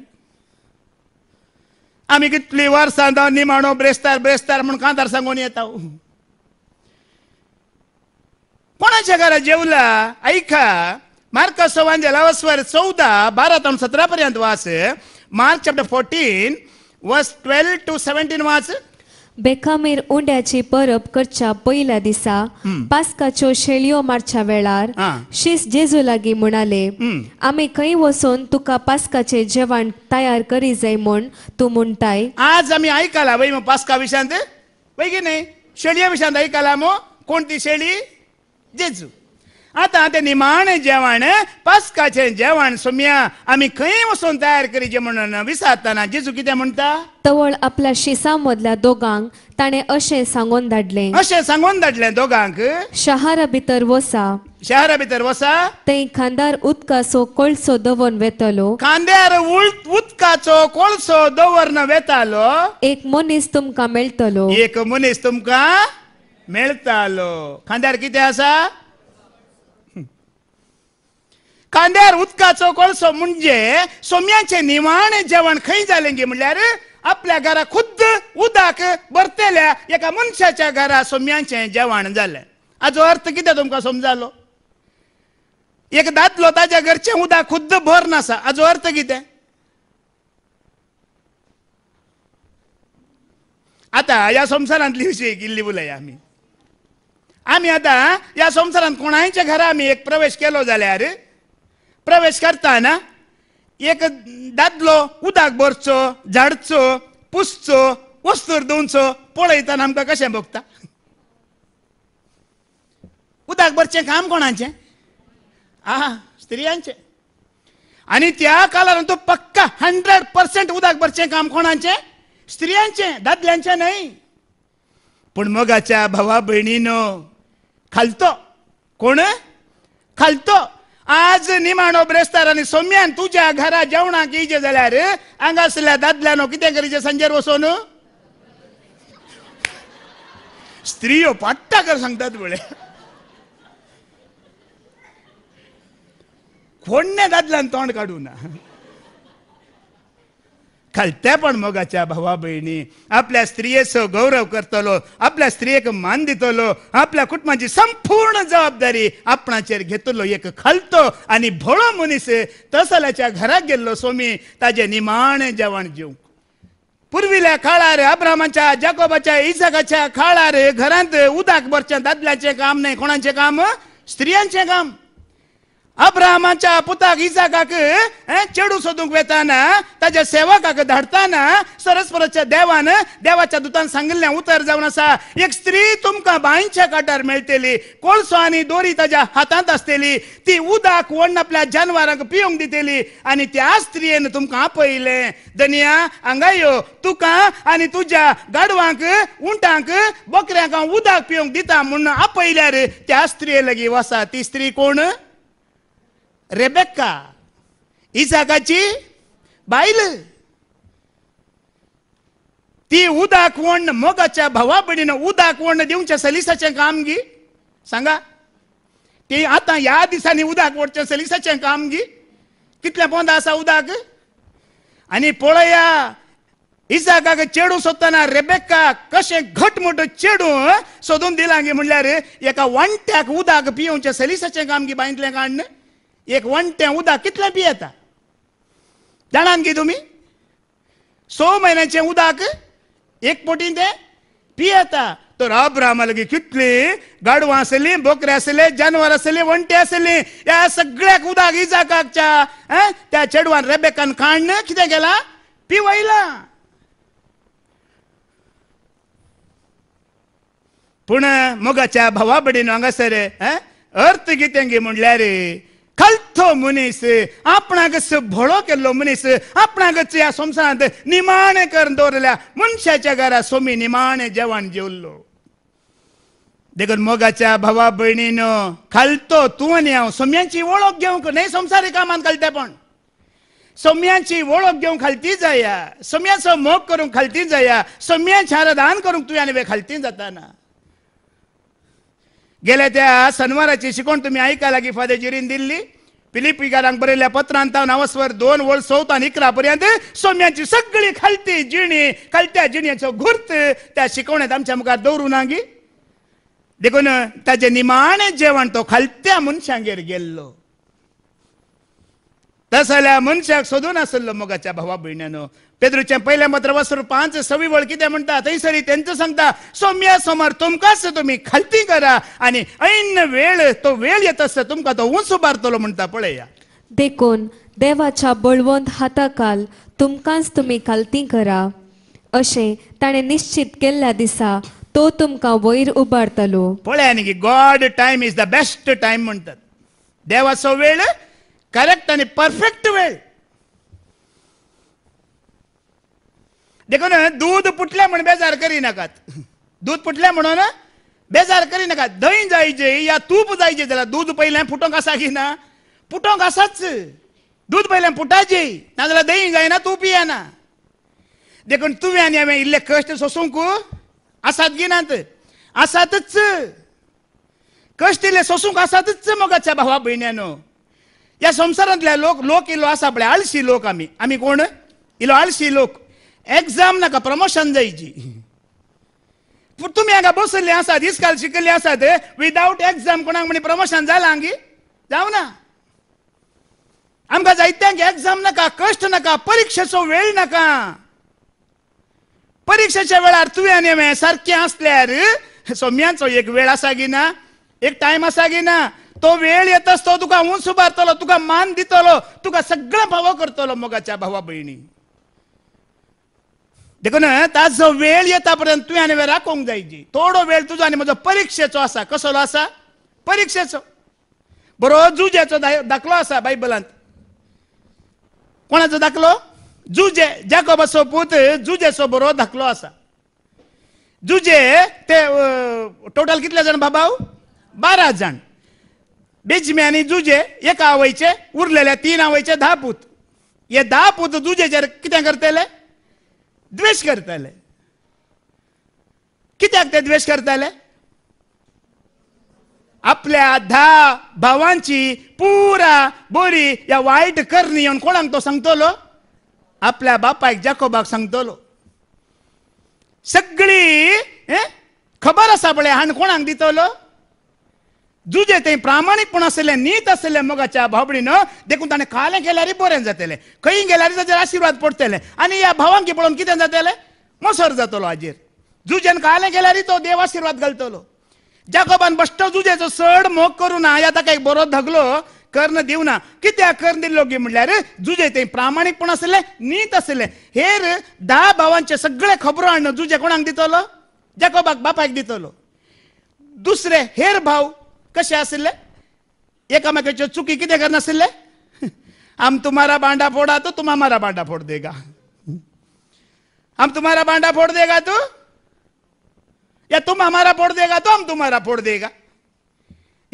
आमी कितली वर्सां जावं निमाणो ब्रेस्तार ब्रेस्तार म्हूण कांतार सांगून येता कोणाच्या घरा जेवला ऐका मार्क सवांजेला वस्वर चौदा बारा तावन सतरा पर्यंत वास मार्क चॅप्टर फोर्टीन वर्स 12 टू 17 वाच बेकामेर उंड्याची परब करच्या पयल्या दिसा पास्काच्यो शेळयो मारच्या वेळार शीस जेजू लागी म्हणाले आम्ही खंय वसून तुका पास्काचे जेवण तयार करी जाय म्हण तू म्हणटाय आज आम्ही ऐकला वै मग पास्का विशांत वैगी नाही शेळया विशांत ऐकला मग कोणती शेळी जेजू आता ते निमाणे जेवण पासकाचे जेवण सुम्या आम्ही खंय वचून तयार जे म्हणून विसारतना जेजू कितें म्हणटा तवळ आपल्या शिसा मदल्या दोगांक ताणें अशें सांगून धाडले अशें सांगून धाडले दोगांक शहरा भितर वसा शहरा भितर वसा तें खांदार उदकाचो कोळसो दवरून वेतलो खांद्यार उदकाचो कोळसो दवरन वेतालो एक मनीस तुमकां मेळटलो एक मनीस तुमकां मेळटालो खांद्यार कितें आसा कांद्यार उदकाचो कोळसो म्हणजे सोम्याचे निमाणे जेवण खंय जालें गे म्हणल्यार आपल्या घरा खुद्द उदक भरतेल्या एका मनशाच्या घरा सोम्याचे जेवण जालें हाजो अर्थ कितें तुमकां समजालो एक दादलो ताज्या घरचें उदक खुद्द भर नासा हाजो अर्थ कितें आता ह्या संवसारांतली विशय इल्ली उलया आमी आमी आता ह्या संवसारांत कोणायच्या घरा आमी एक प्रवेश केलो जाल्यार प्रवेश करताना एक दादलो उदक भरचो झाडचो पुसचो वस्तूर दोनचो पळयताना आमकां कशें भोगता उदक भरचें काम कोणाचें आ स्त्रियांचे आनी त्या काळान तो पक्का हंड्रेड पर्सेंट उदक भरचें काम कोणाचें स्त्रियांचें दादल्यांचें न्हय पूण मगाच्या भावा भयणीनो खालतो कोण खालतो आज निमाणो ब्रेस्तारांनी सोम्यान तुझ्या घरा जेवणाक इजे जाल्यार हांगासल्या दादल्यानो कितें करीचे संजेर वचोन स्त्रियो पाट्टा कर सांगतात म्हळे कोण्णे दादल्यान तोंड काढू ना खालत्या पण मोगाच्या भावा भयणी आपल्या स्त्रियेचो गौरव करतलो आपल्या स्त्रियेक मान दितलो आपल्या कुटुंबाची संपूर्ण जबाबदारी आपणाचेर घेतलो एक खालतो आणि भोळो मनीस तसल्याच्या घरात गेल्लो सोमी ताजे निमाणे जेवण जेवंक पुर्विल्या काळार अब्रामाच्या जाकोबाच्या इसाकाच्या काळार घरांत उदक भरचे दादल्याचे काम नाही कोणाचे काम स्त्रियांचे काम अब्राहमाच्या पुताक इजाकाक चेडू सोदूंक वेताना ताज्या सेवकाक धाडताना सरस्वरच्या देवान देवाच्या दुतान सांगिल्लें उतर जावन आसा एक स्त्री तुमकां बांयच्या काटार मेळटली कोळसो आनी दोरी ताज्या हातांत आसतली ती उदक वण आपल्या जानवरांक पिवंक दितली आनी त्या स्त्रियेन तुमकां आपयलें दनिया हांगा यो तुका आनी तुज्या गाडवांक उंटांक बोकऱ्यांक उदक पियोंक दिता म्हणून आपयल्यार त्या स्त्रिये लागीं वसा ती स्त्री कोण रेबेक्का इसाकाची बायल ती उदक वण्ण मोगाच्या भावा बडीन उदक वण्ण दिवच्या सलिसाचें काम गी सांगा ती आतां ह्या दिसांनी उदक वडचें सलिसाचें काम गी कितलें पोंद आसा उदाक आनी पळया इसाकाक चेडूं सोदतना रेबेक्का कशें घटमूट चेडूं सोदून दिलां गे म्हणल्यार एका वणट्याक उदक पियेवचें सलिसाचें काम गी बायंतलें एक वणटें उदक कितले पियेता जाणान की तुमी स म्हयन्याचें उदक एक पोटी तें पियेता तर अब्रामा लगी कितली गाडवां आसली बोकरे आसले जनवर आसली वणटी आसली ह्या सगळ्याक उदक इजाकाकच्या त्या चेडवान रेबेकान खाण कितें केलां पिवयलां पूण मोगाच्या भावा बडीन हांगासर अर्थ कितें गे रे ಕಲ್ತೋ ಮುನೀಸ್ आपणाಗस भोळो केल्लो मनीस या ह्या संवसारांत निमाणें करून दवरल्या मनशाच्या घरा सोमी निमाणें जेवण जेवल्लो देखून मोगाच्या भावा भयणीन खालतो तूं आनी हांव सोम्यांची वळख घेवंक न्हय कामात कामांत पण सोम्यांची ओळख घेवंक खालती जाया सोम्याचो मोग करूंक खालती जाया सोम्याचें दान करूंक तुवें आनी वेळ खालती जाताना गेल्या त्या सनवाराची शिकवण तुम्ही ऐकायला की फादर जिरीन दिल्ली फिलिपिकारांक बरयल्या पत्रांत नवस्वर दोन वळ सौत आणि इकरा पर्यंत सोम्यांची सगळी खालती जिणी खालत्या जिणीचं घुर्त त्या शिकवण्यात आमच्या मुखार ना गी देखून ताजे निमाणे जेवण तो खालत्या मनशांगेर गेल्लो तसल्या मनशाक सोदून आसलो मोगाच्या भावा भयण्यानं पेद्रुच्या पहिल्या मात्र वस्त्र पांच सवी वळ कितें म्हणटा थंयसरी तेंचो सांगता सोम्या सोमार तुमकांच तुमी खालती करा आनी ऐन वेळ तो वेळ येत आसता तुमकां तो उंच उबारतलो म्हणटा पळया देखून देवाच्या बळवंत हाता काल तुमकांच तुमी खालती करा अशें ताणें निश्चित केल्ल्या दिसा तो तुमकां वयर उबारतलो पळया न्ही God time is the best time म्हणटात देवाचो वेळ करेक्ट आणि परफेक्ट वे देखो ना दूध पुटले म्हण बेजार करी नकात दूध पुटले म्हणून बेजार करी नका दही जायचे या तूप जायचे त्याला दूध पहिल्या फुटोंक असा की ना फुटोंक असाच दूध पहिल्या फुटाचे ना दही जायना तूप येना देखून तुम्ही आणि हांवें इल्ले कश्ट सोसूंक आसात गिनात आसातच कश्ट इल्ले सोसूंक आसातच मोगाच्या भावा या संसारातल्या लोक लोक इलो आसा पळय आळशी लोक आम्ही आम्ही कोण इलो आळशी लोक एग्जाम नका प्रमोशन जायची पूण तुमी हांगा बसले आसात इसकाल शिकल्ले आसात विदावट एग्जाम कोणाक म्हणजे प्रमोशन जालां जाऊ ना आमकां जायत्यांक एग्जाम नका कश्ट नका परीक्षेचो वेळ नाका परीक्षेच्या वेळार तुवें आनी असल्यार सारकें आसल्यार सोम्यांचो एक वेळ आसा की ना एक टायम आसा की ना तो वेळ येत असतो तुका उंच उबारतलो तुका मान दितलो तुका सगळं भाव करतलो मोगाच्या भावा भयणी देखून ताजो वेळ येता पर्यंत तुवें आनी राखोंक जाय जी थोडो वेळ तुजो आनी म्हजो परीक्षेचो आसा कसलो आसा परीक्षेचो बरो जुजेचो दाखलो आसा बायबलांत कोणाचो दाखलो जुजे जॅकोबाचो पूत जुजेचो बरो दाखलो आसा जुजे ते टोटल कितले जाण बाबा बारा जाण बेचम्यानी जुजे एका आवयचे उरलेले तीन आवयचे धा पूत हे धा पूत जुजेचेर कितें करतले द्वेष करतले कित्याक ते द्वेश करताले आपल्या धा भावांची पुरा बोरी या वायट करणी येवन कोणाक तो सांगतलो आपल्या बापायक जाकोबाक सांगतलो सगळी खबर आसा पळय हाण कोणाक दितलो जुजे ते प्रामाणिकपण असले नीत आसले मोगाच्या भावबडीनं देखून ताणे खालें गेल्यारी बरें जातले खंय गेल्यार ताचेर आशिर्वाद पडतले आनी ह्या भावांक पळोवन कितें जातले मसर जातलो हाजेर जुजेन खालें गेल्यार तो देव आशिर्वाद घालतलो जाकोबान बश्टो जुजेचो चड मोग करूं ना ह्या ताका एक बरो धगलो कर्ण दिवना कित्याक कर्ण दिल्लो गे म्हणल्यार जुजे ते प्रामाणिकपण आसले नीत आसले हेर धा भावांचे सगळे खबरो हाडन जुजे कोणाक दितलो जाकोबाक बापायक दितलो दुसरे हेर भाऊ कसे आशिल्ले एकामेकाच्यो चुकी कर करनाशिल्ले आम तुम्हारा बांडा फोड़ा तो तुम्हा मारा बांडा फोड़ देगा हम तुम्हारा बांडा फोड़ देगा तू या तुम हमारा फोड़ देगा तो हम तुम्हारा फोड़ देगा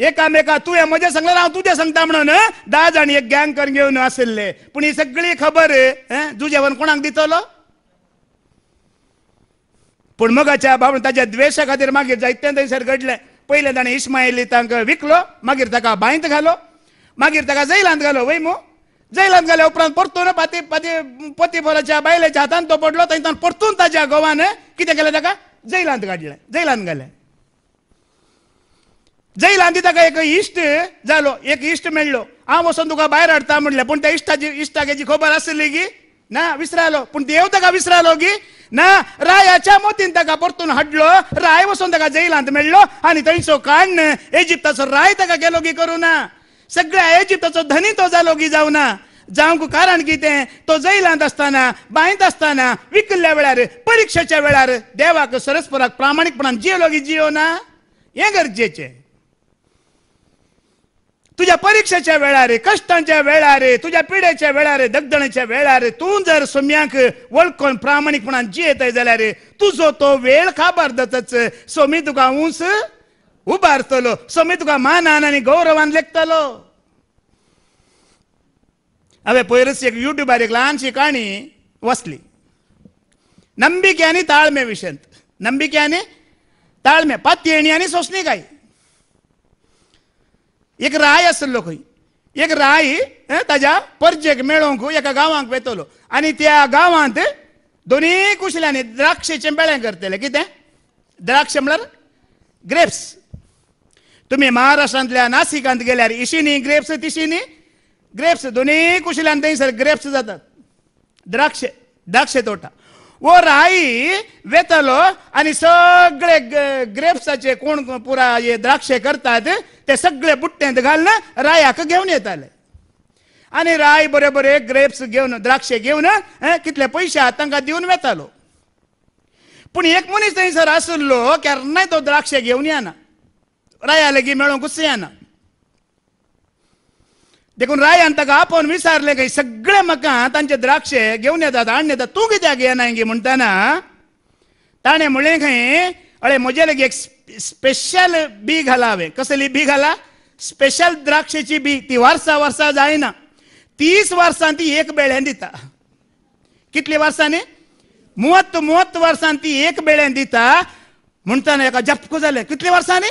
एकामेका तू मजे सांगला हांव तुझ्या सांगता म्हणून दहा जाण एक गँग कर घेवन आशिल्ले पण ही सगळी खबर जुजेवन कोणाक दितलो पूण मगाच्या बाबा ताच्या द्वेशा खातीर मागीर जायते थंयसर घडले पयल्या ताणें इस्मायली तांकां विकलो मागीर ताका बांयत घालो मागीर ताका जैलांत घालो वय जैलांत घाल्या उपरांत परतून पाती पाती पतीपराच्या बायलेच्या हातान तो पडलो थंयच्यान परतून ताच्या गोवान कितें केलें ताका जैलांत काडलें जैलांत घालें जैलांत ताका एक इश्ट जालो एक इश्ट मेळ्ळो हांव वचून तुका भायर हाडटा म्हणलें पूण त्या इश्टाची इश्टागेची खबर आसली की ना विसरालो पण देव ता विसरालो की ना रायाच्या मोतीन परतून हाडलो राय वसून त्या जैलात मेळलो आणि थंयचो काढण एजिप्ताचो राय ता गेलो की करू ना सगळ्या एजिप्ताचो धनी तो की जाऊ ना जाऊक कारण तो जैलांत असताना बांयत असताना विकल्या वेळार परिक्षेच्या वेळार देवाक प्रामाणिकपणान प्रामाणिकपणा की जियो ना हे गरजेचे तुझ्या परीक्षेच्या वेळा रे कष्टांच्या वेळा रे तुझ्या पिढेच्या वेळा रे दगदणेच्या वेळा रे तू जर सोम्याक वळखोन प्रामाणिकपणान जियेताय जाल्यार रे तुझो तो वेळ खाबार दतच सोमी तुका उंच उबारतलो सोमी तुका मानान आनी गौरवान लेखतलो हांवें पयरच एक युट्यूबार एक ल्हानशी काणी वसली नंबिक्यानी ताळमे विशंत नंबिक्याने ताळमे पातयेणी आनी सोसणी काय एक राय आसलो खंय एक राय ताज्या परजेक मेळोवंक एका गांवांक वेतलो आनी त्या गांवांत दोनूय कुशल्यांनी द्राक्षेचें बेळें करतले कितें द्राक्ष म्हळ्यार ग्रेप्स तुम्ही महाराष्ट्रांतल्या नासिकांत गेल्यार इशिनी ग्रेप्स तिशिनी ग्रेप्स दोन्ही कुशल्यान थंयसर ग्रेप्स जातात द्राक्ष द्राक्षे तोटा वो राई वेतलो आणि सगळे ग्रेप्साचे कोण पुरा हे द्राक्षे करतात ते सगळे बुट्टे घालून रायाक घेऊन येताले आणि राय बरे बरे ग्रेप्स घेऊन द्राक्षे घेऊन कितले पैसे तांकां दिवन वेतालो पण एक मनीस थंयसर आसलो नाही तो द्राक्षे घेऊन येना राया मेळो गुस्से येना देखून ताका आपण विचारले काय सगळे म्हाका तांचे द्राक्षे घेऊन येतात आणून येतात तूं कित्याक येना गे म्हणताना ताणें म्हणलें खंय अळे म्हजे लगे एक स्पेशल बी घाला हांवें कसली बी घाला स्पेशल द्राक्षेची बी ती वर्सा वर्सां जायना तीस वर्सां ती एक बेळ्यान दिता कितली वर्सांनी मुवत्त मुवत्त वर्सां ती एक बेळ्यान दिता म्हणटाना एका जप्प जालें कितली वर्सांनी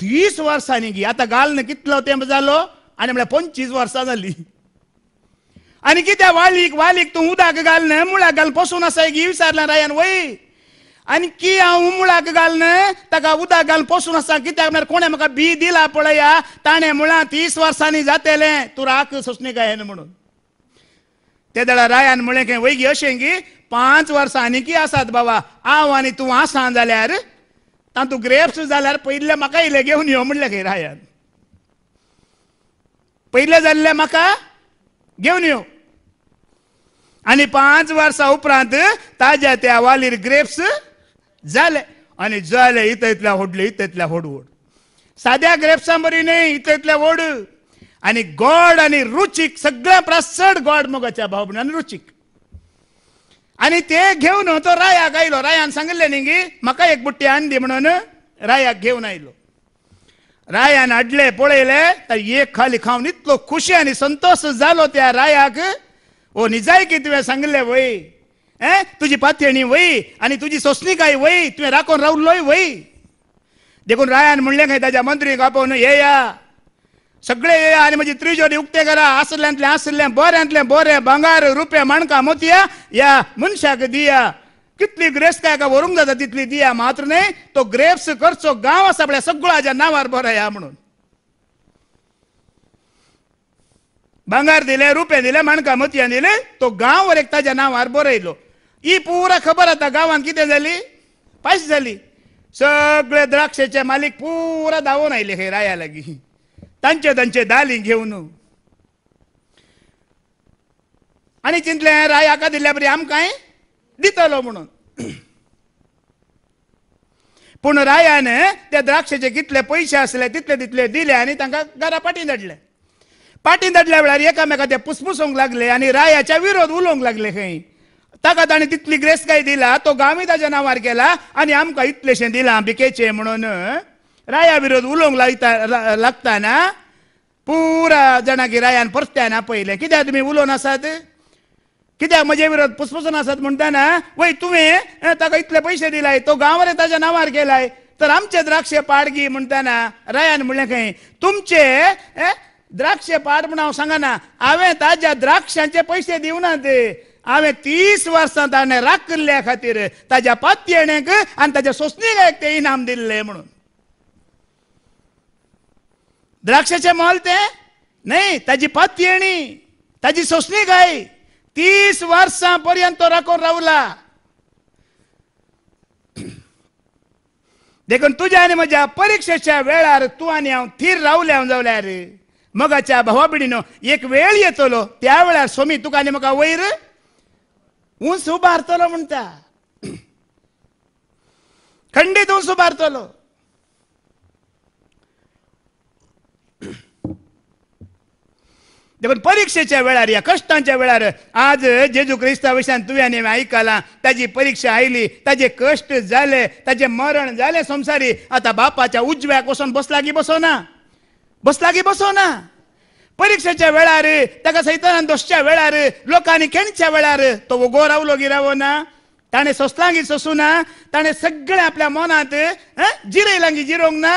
तीस वर्सांनी गी आतां घाल कितलो तेंप जालो आणि म्हळ्यार पंचवीस वर्सां जाली आनी कित्या वालीक वालीक तू उदक घाल न्हय मुळाक घाल पसून आसा गी विचारला रायान वय आणि की हांव मुळाक घाल ना ताका उदक घाल पसून असा कित्याक म्हळ्यार कोणें म्हाका बी दिला पळया ताणें मुळा तीस वर्सांनी जातेले तू राख सोसणी काय म्हणून ते जाल्यार रायान म्हळें की वैगी अशें गी पांच वर्सांनी की आसात बाबा हांव आनी तूं आसा जाल्यार तू ग्रेप्स जाल्यार पयले म्हाका इल्लें घेवन यो म्हणलें खंय रायान पयलें झालेलं मका घेवन यो आणि पाच वर्षा उपरांत ताज्या त्या वालीर ग्रेप्स जाले आनी जाले इतल्या होडले इतल्या इथल्या होडवड साध्या ग्रेप्सां बरी इथं इतल्या ओढ आणि गोड आणि रुचिक सगळ्या प्रासड गोड मोगाच्या भाव आणि रुचीक आनी ते घेवन तो रायाक आयलो रायान सांगले न्ही गी म्हाका एक बुट्टी आन दी म्हणून रायाक घेवन आयलो अडले రాయాని तर एक खाली ఖాళీ కావుని खुशी आणि संतोष झालो त्या रायाक ओ निजाय की తువే सांगले वय ए तुझी पाथेणी वय आणि तुझी सोसणी काय वय तुम्ही राखून राहून लोय वय देखून रायान म्हणले काय त्याच्या मंत्री आपोवन ये या सगळे ये आणि म्हणजे त्रिजोरी उक्ते करा आसल्यांतले आसल्ले बोऱ्यांतले बोरे बंगार रुपे माणका मोतिया या मनशाक दिया कितली ग्रेप्स काय का व्हरूंक जाता तितली दिया मात्र न्हय तो ग्रेप्स करचो गांव आसा पळय सगळो हाज्या नांवार या म्हणून भांगार दिले रुपे दिले माणका मतया दिले तो गांव वर एक ताज्या नांवार बरयलो ही पुरा खबर आता गांवांत कितें जाली पायस जाली सगळे द्राक्षेचे मालीक पुरा धांवून आयले हे राया लागीं तांचे तांचे दाली घेवन आनी चिंतलें हाका दिल्या बरी आमकांय दितलो म्हणून पूण रायान त्या द्राक्षाचे कितले पयशे आसले तितले तितले दिले आनी तांकां घरा पाटी धाडले पाटी धाडल्या वेळार ते पुसपुसोंक लागले आनी रायाच्या विरोध उलोवंक लागले खंय ताका ताणें तितली ग्रेस्काय दिला तो गांवूय ताच्या नांवार केला आनी आमकां इतलेशें दिलां बिकेचें म्हणून राया विरोध उलोवंक लागता लागताना पुरा जाणांकी रायान परत्यान आपयलें कित्याक तुमी उलोवन आसात कित्याक म्हजे विरोध पुसपुसून आसात म्हणताना वय तुवें ताका इतले पयशे दिलाय तो गांवरे ताच्या नांवार केलाय तर आमचे द्राक्ष पाडगी म्हणताना रायान म्हणलें काय तुमचे द्राक्ष पाड म्हण हांव सांगना हांवें ताज्या द्राक्षांचे पयशे दिवना ते हांवें तीस वर्सां ताणें राखल्या खातीर ताज्या पातयेणेक आनी सोसणी गायक ते इनाम दिल्ले म्हणून द्राक्षाचे मोल ते न्हय ताजी पातयेणी ताजी गाय तीस वर्षापर्यंत राखून राहुला देखून तुझ्या आणि माझ्या परीक्षेच्या वेळार तू आणि हांव थीर जाऊल्या हांव मग मगाच्या भावा एक वेळ येतलो त्या वेळार सोमी तुका आनी म्हाका वयर उंच म्हणता म्हणटा खंडीत उंच देखून परीक्षेच्या वेळार या कश्टांच्या वेळार आज जेजू क्रिस्ताविशान तुवें हांवें आयकलां ताजी परीक्षा आयली ताजे कष्ट झाले ताजे मरण झाले संसारी आतां बापाच्या उजव्याक वचोन बसलागी बसोना बसलागी बसोना परीक्षेच्या वेळार ताका सैतानान दोशच्या वेळार लोकांनी केणच्या वेळार तो वगो रावलो गिरावो ना ताणें सोसलांगी सोसू ना ताणें सगळें आपल्या मनांत जिरयलांगी जिरोंक ना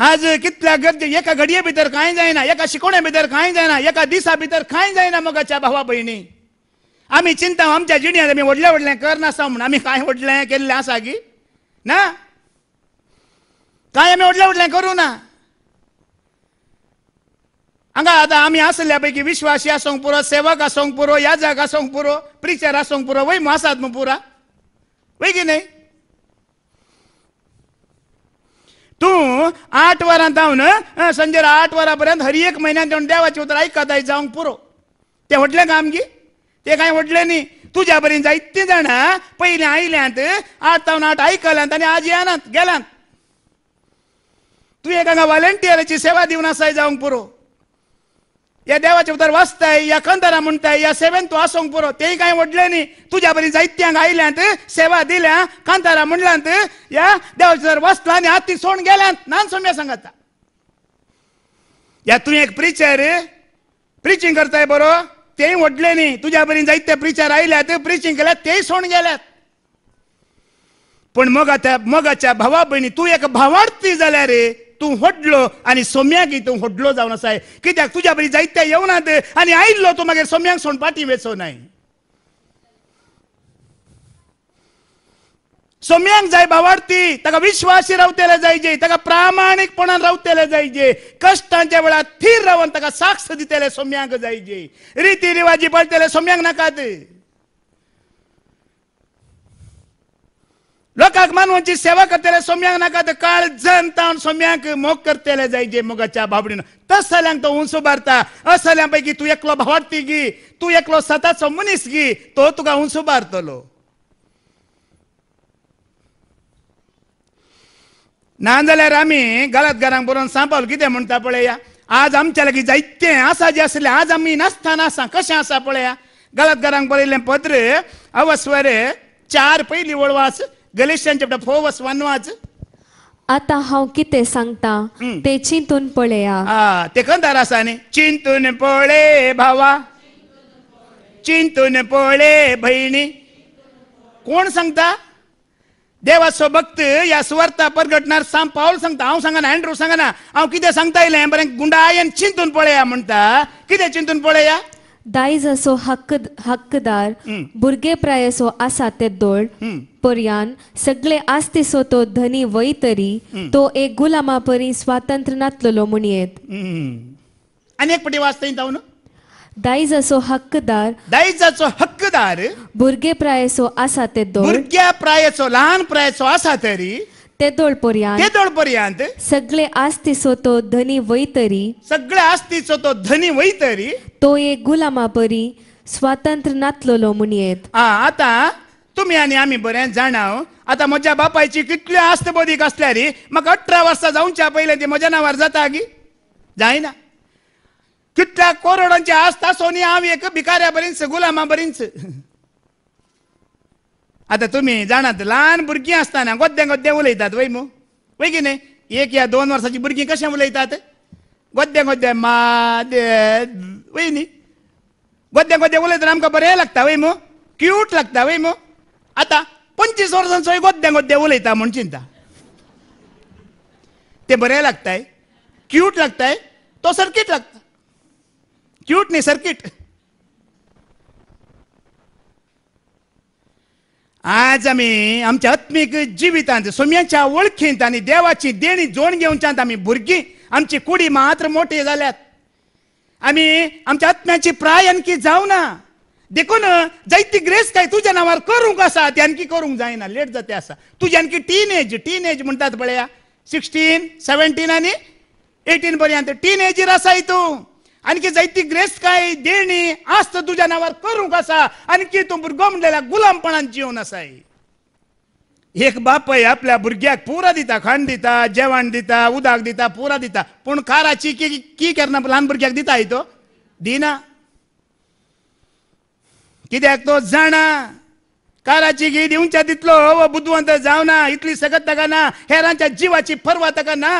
आज कितल्या गरजे एका घडये भितर कांय जायना एका शिकोवण्या भितर कांय जायना एका दिसा भितर कांय जायना मगाच्या भावा भयणी आमी चिंता आमच्या जिणेंत आमी व्हडलें व्हडलें करनासता म्हण आमी कांय व्हडलें केल्लें आसा की ना कांय आमी व्हडलें व्हडलें करूं ना हांगा आतां आमी आसल्या पैकी विश्वासी आसूंक पुरो सेवक आसूंक पुरो याजक आसूंक पुरो प्रिचर आसूंक पुरो वैम आसात मग पुरा वै की न्हय तू आठ वरांत जावन संजय आठ वरां पर्यंत हर एक म्हयन्यान देवन देवाची ऐका आयकताय जावंक पुरो तें व्हडलें काम की तें कांय व्हडलें न्ही तुज्या पर्यंत जायतीं जाणां पयलीं आईल्यात आठ जाऊन आठ ऐकल्यात आनी आज येनात गेल्यांत तू एका व्हॉलेंटिअरची सेवा देऊन आसाय जावंक पुरो या देवाचे उदर वाचताय या कंदारा म्हणताय या सेवेन तू आसोंक पुरो तेही काय वडले न्ही तुझ्या बरी जायत्यांक आयल्यात सेवा दिल्या कांतारा म्हणल्यांत या देवाचे उदर वाचला आनी हाती सोडून गेल्यांत नान सोम्या सांगता या तुवें एक प्रिचर प्रिचिंग करताय बरो तेही वडले न्ही तुझ्या बरी जायते प्रिचर आयल्यात प्रिचिंग केल्यात तेही सोन गेल्यात पण मग आता मगाच्या भावा भयणी तू एक भावार्थी झाल्या रे तू हडलो आणि सोम्याक तू हडलो जावन असाय कित्याक तुझ्या बरी जायत्या येवना आणि आनी आयिल्लो तूं मागीर सोम्याक पाठी वेचो नाही सोम्यांक जाय बावार्थी ताका विश्वासी रावतेले जायजे ताका प्रामाणीकपणान रावतेले जायजे कश्टांच्या वेळार थीर रावन ताका साक्ष दितेले सोम्यांक जायजे रिती रिवाजी पळतेले सोम्यांक नाका लोकांक मानवांची सेवा करतले सोम्यांक नाका तर काळजन तावन सोम्यांक मोग करतेले जायचे मोगाच्या बाबडीन तस जाल्यांक तो उंचो उबारता असल्या पैकी तूं एकलो भावार्थी गी तूं एकलो सताचो मनीस गी तो तुका उंचो ना नाजाल्यार आमी घरांक बरोवन सांबावल कितें म्हणटा पळया आज आमच्या लागीं जायतें आसा जे आसलें आज आमी नासतना आसा कशें आसा पळया घरांक बरयल्लें पत्र अवस्वरे चार पयली वळवास Galatians chapter four verse one verse आता हांव कितें सांगता ते चिंतून पळया आ, ते खंय आसा न्ही चिंतून पळे भावा चिंतून पळे भयणी कोण सांगता देवाचो भक्त या स्वर्ता परगटणार साम पावल सांगता हांव सांगना अँड्रू सांगना हांव कितें सांगता येयलें बरें आयन चिंतून पळया म्हणटा कितें चिंतून पळया दायज असो हक्क हक्कदार भुरगेप्राय असो आसा ते दोळ पर्यान सगळे सो तो धनी वय तरी तो एक गुलामा परी स्वातंत्र्य नातलो म्हणयेत अनेक पटी वाचता जाऊ दायज असो हक्कदार असो हक्कदार प्रायसो आसा ते दोळ भुरग्या प्रायसो लहान प्रायसो आसा तरी ते दोळपर्यंत ते दोळपर्यंत सगळे आस्ती सोतो धनी वैतरी सगळे आस्ती सोतो धनी वैतरी तो एक गुलामा परी स्वातंत्र्य नातलोलो म्हणयेत आ आता तुम्ही आणि आम्ही बरें जाणाव आता माझ्या बापायची कितल्यो आस्त बदीक असल्या रे मग अठरा वर्षा जावच्या पहिले ती म्हज्या नांवार जाता गी जायना कितल्या कोरोडांची आस्त सोनी हांव एक भिकाऱ्या बरीच गुलामा बरीच आता तुम्ही जाणात लहान भुरगीं असताना गोद्दे गोद्दे उलयतात वै मू वै की न्ही एक या दोन वर्षाची भुरगीं कशें उलयतात गोद्द्या गोद्दे मा दे वै न्ही गोद्दे गोद्दे उलयतना आमकां बरें लागता वै क्यूट लागता वै आता आतां पंचवीस वर्सांचोय गोद्द्या गोद्दे उलयता म्हूण चिंता ते बरें लागताय क्यूट लागताय तो सर्कीट लागता क्यूट न्ही सर्कीट आज आम्ही आमच्या आत्मिक जिवितांत सोम्यांच्या ओळखींत आणि देवाची देणी जोण घेवच्यात आम्ही भुरगीं आमची कुडी मात्र मोठी झाल्यात आम्ही आमच्या आत्म्याची प्राय आणखी ना देखून जैती ग्रेस काय तुझ्या नावावर करूंक आसा ते आणखी करूंक जायना लेट जाते आसा तुजी आणखी टीन एज टीन एज म्हणटात पळया सिक्स्टीन सेवन्टीन आणि एटीन पर्यंत टीन एजीर असाय तू आणखी जायती ग्रेस काय देणी आस्त तुझ्या नावावर करू कसा आणखी तो गोमलेल्या गुलामपणान जीवन असाय एक बापय आपल्या भुरग्याक पुरा दिता खाण दिता जेवण दिता उदक दिता पुरा दिता पण काराची की की करना लहान भुरग्याक दिता तो दिना कित्याक तो जाणा काराची घी देऊनच्या तितलो व हो बुद्धवंत जावना इतली सगत ताका ना हेरांच्या जीवाची पर्वा ताका ना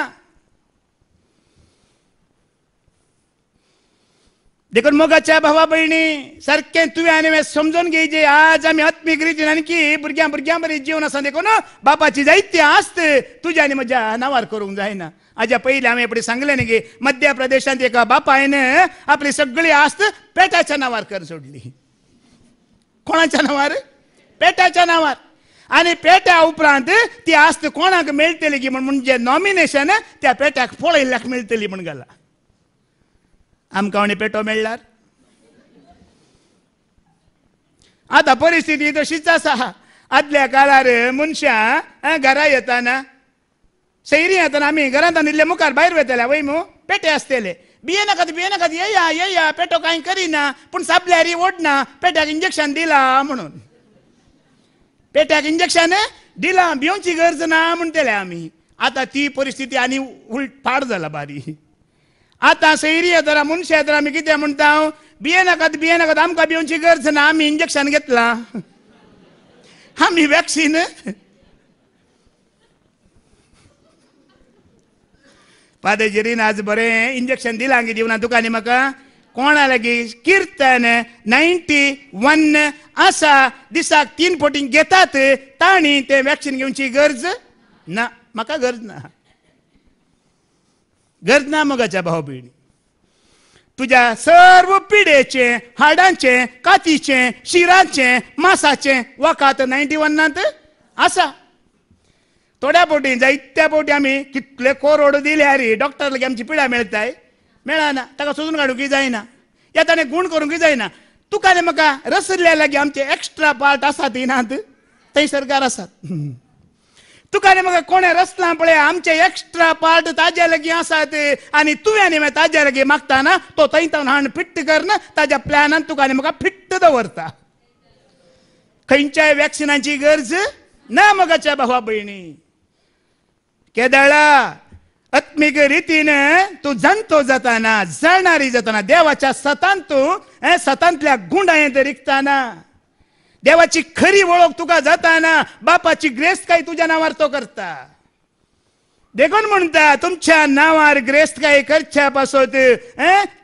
देखून मोगाच्या भावा बहिणी सारखे तुवें आनी समजून जे आज आमी आत्मिक की भुरग्यां भुरग्यां बरी जीवन आसा देखून बापाची जायती आस्त तुज्या आनी म्हज्या नावार करूंक जायना हाज्या पयलीं हांवें सांगले न्ही की मध्य प्रदेशांत एका बापायन आपली सगळी आस्त पेटाच्या नावार कर सोडली कोणाच्या नावार पेटाच्या नावार आनी पेट्या उपरांत ती आस्त कोणाक मेळटली की म्हणजे नॉमिनेशन त्या पेट्याक पळयल्ल्याक मेळटली म्हण गेला आमकां आणि पेटो मेळ्ळ्यार आतां परिस्थिती तशीच आसा आदल्या काळार मनशां घरा येताना सैरी येताना आमी घरांत इल्ले मुखार भायर वयतले वय मू पेटे आसतले बिये नाकात बिये नाकात येया येया पेटो कांय करिना पूण साबल्यारी ओडना पेट्याक इंजेक्शन दिला म्हणून पेट्याक इंजेक्शन दिला भिवची गरज ना म्हणटले आमी आता ती परिस्थिती आनी उलट फाड जाला बारी आता सैरी येतरा मुनशे येता मी कितें म्हणटा बिये नकात बिये नकात आमकां भिवची गरज ना आम्ही इंजेक्शन घेतला मी वॅक्सिन पादेजिरीन आज बरे इंजेक्शन दिला गे जिवना तुका न्ही म्हाका कोणा लागीं किर्तन नायन्टी वन आसा दिसाक तीन फावटी घेतात ताणी ते वॅक्सिन घेवची गरज ना मका गरज ना गरज ना मगाच्या बहिणी तुझ्या सर्व पिढेचे हाडांचे कातीचे शिरांचे मासाचे वखात नाईन्टी वनात आसा थोड्या पोटी जायत्या पोटी आम्ही कितले कोरोड दिले अरे डॉक्टरला आमची पिढा मेळटाय मेळना ताका सोदून काडूंक जायना या ताणें गुण करूंक जायना तुका म्हाका रसल्या लागी आमचे एक्स्ट्रा पार्ट आसात नात थंय सरकार आसात आनी म्हाका कोणें रचना पळय आमचे एक्स्ट्रा पार्ट ताज्या लागीं आसा ते आणि मागीर मग ताज्या लगी मागताना तो थंयतावन हाण फिट्ट करना ताज्या प्लॅनान आनी म्हाका फिट्ट दवरता खंयच्याय वॅक्सिनाची गरज ना मगाच्या भावा भयणी केदळा आत्मीक रितीन तू जंतो जाताना जळणारी जाताना देवाच्या सतान तू सतांतल्या गुंडायेंत रिगताना देवाची खरी ओळख तुका जाताना बापाची ग्रेस्त काय तुझ्या नावार तो करता देखून म्हणता तुमच्या नावार ग्रेस्त काय करच्या पासत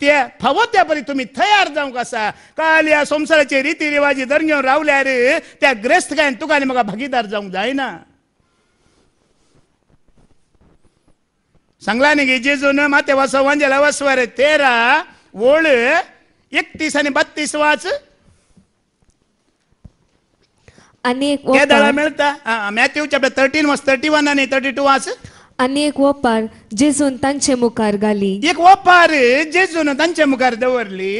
त्या फावो त्या परी तुम्ही तयार जाऊंक आसा काल या संसाराचे रिती रिवाजी धरून घेवन रावल्यार त्या ग्रेस्त काय तुका आनी म्हाका भागीदार जावंक जायना सांगला न्ही न माते वासो वांजेला वसवारे तेरा ओळ एकतीस आणि बत्तीस वाच अनेक એક કે દડા મેળતા Matthew chapter thirteen verse thirty one અને थर्टी टू વાસ आणि एक ओपार जेजून तांचे मुखार घाली एक ओपार जेजून तांचे मुखार दवरली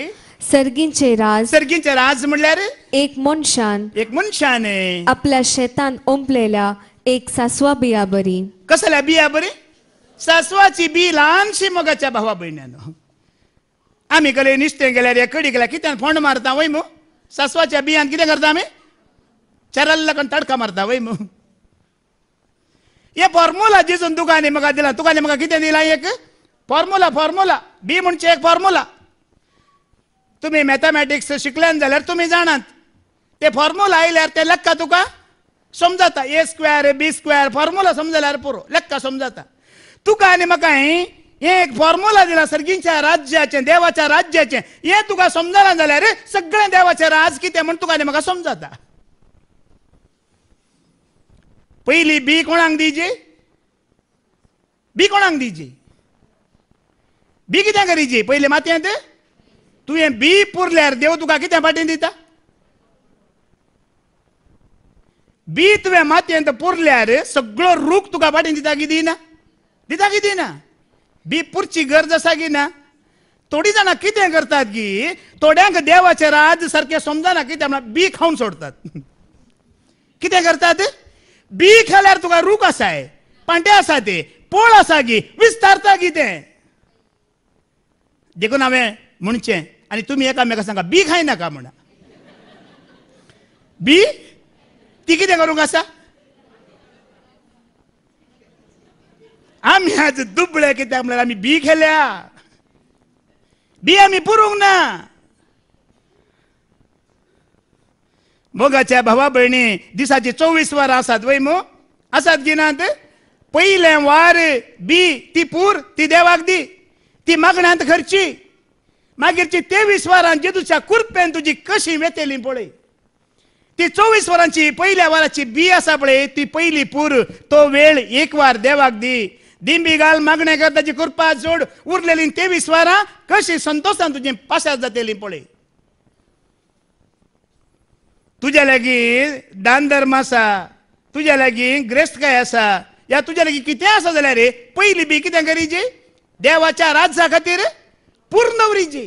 सर्गींचे राज सर्गींचे राज म्हणल्यार एक मनशान एक मनशान आपल्या शेतान ओंपलेल्या एक सासवा बिया बरी कसल्या बिया बरी सासवाची बी लहानशी मगाच्या भावा भयण्यानं आम्ही गेले निश्चय गेल्यार कडी गेल्या कित्यान फोंड मारता वय मो सासवाच्या बियान कितें करता आमी तडका ಚೆರಲ್ಲಕೊಂದು मु ಮಾಡ್ತಾವ ವೈ ఏ ఫార్ములా జీసన్ దుకాణి మగ దిలా దుకాణి మగ కితే दिला एक फॉर्मूला ఫార్ములా बी म्हणजे एक फॉर्म्युला तुम्ही मॅथमॅटिक्स शिकल्यान जाल्यार तुम्ही जाणात ते फॉर्म्युला आयल्यार ते लक्का तुका समजता A square B square formula समजल्यार पुरो लक्का समजता तुका आनी म्हाका हे एक फॉर्म्युला दिला सर्गींच्या राज्याचे देवाच्या राज्याचे हे तुका समजना जाल्यार सगळें देवाचें राज कितें म्हण तुका आनी म्हाका समजता पहिली बी कोणाक दिवची बी कोणाक दिवची बी कित्याक करीजे पहिले मातयेंत तुवें बी पुरल्यार देव तुका कित्या फाटीन दिता बी तुवें मातयेंत पुरल्यार सगळो रूख तुका फाटीन दिता की दिना दिता की दिना बी पुरची गरज आसा की ना थोडी जाणां कितें करतात की थोड्यांक देवाचे राज सारकें समजना कितें बी खावन सोडतात कितें करतात बी खाल्यार तुका रूख आसाय पांटे आसा ते पोळ आसा गी विस्तारता तें देखून हांवें म्हणचें आनी तुमी एकामेका सांगा बी खायनाका म्हण बी ती कितें करूंक आसा आमी आज दुबळे कित्याक म्हणल्यार आमी बी खेल्या बी आमी पुरूंक ना मोगाच्या भावा भयणी दिसाचे चोवीस वार आसात वय मो आसात गिनात पयलें वार बी ती पूर ती देवाक दी ती मागण्यांत खर्ची मागीरची तेवीस वरां जेदूच्या कुर्पेन तुजी कशी वेतेली पळय ती चोवीस वरांची पहिल्या वाराची बी आसा पळय ती पहिली पूर तो वेळ एक वार देवाक दी दिंबी घाल मागण्या करताची कुर्पा जोड उरलेली तेवीस वरां कशी संतोषान तुजी पाशात जातेली पळय तुझ्या लागीं दान धर्म आसा तुझ्या लागीं काय आसा या तुझ्या लागीं कितें आसा जाल्यार रे पयलीं बी कितें करीजी देवाच्या राज्या खातीर पूर्ण वरिजे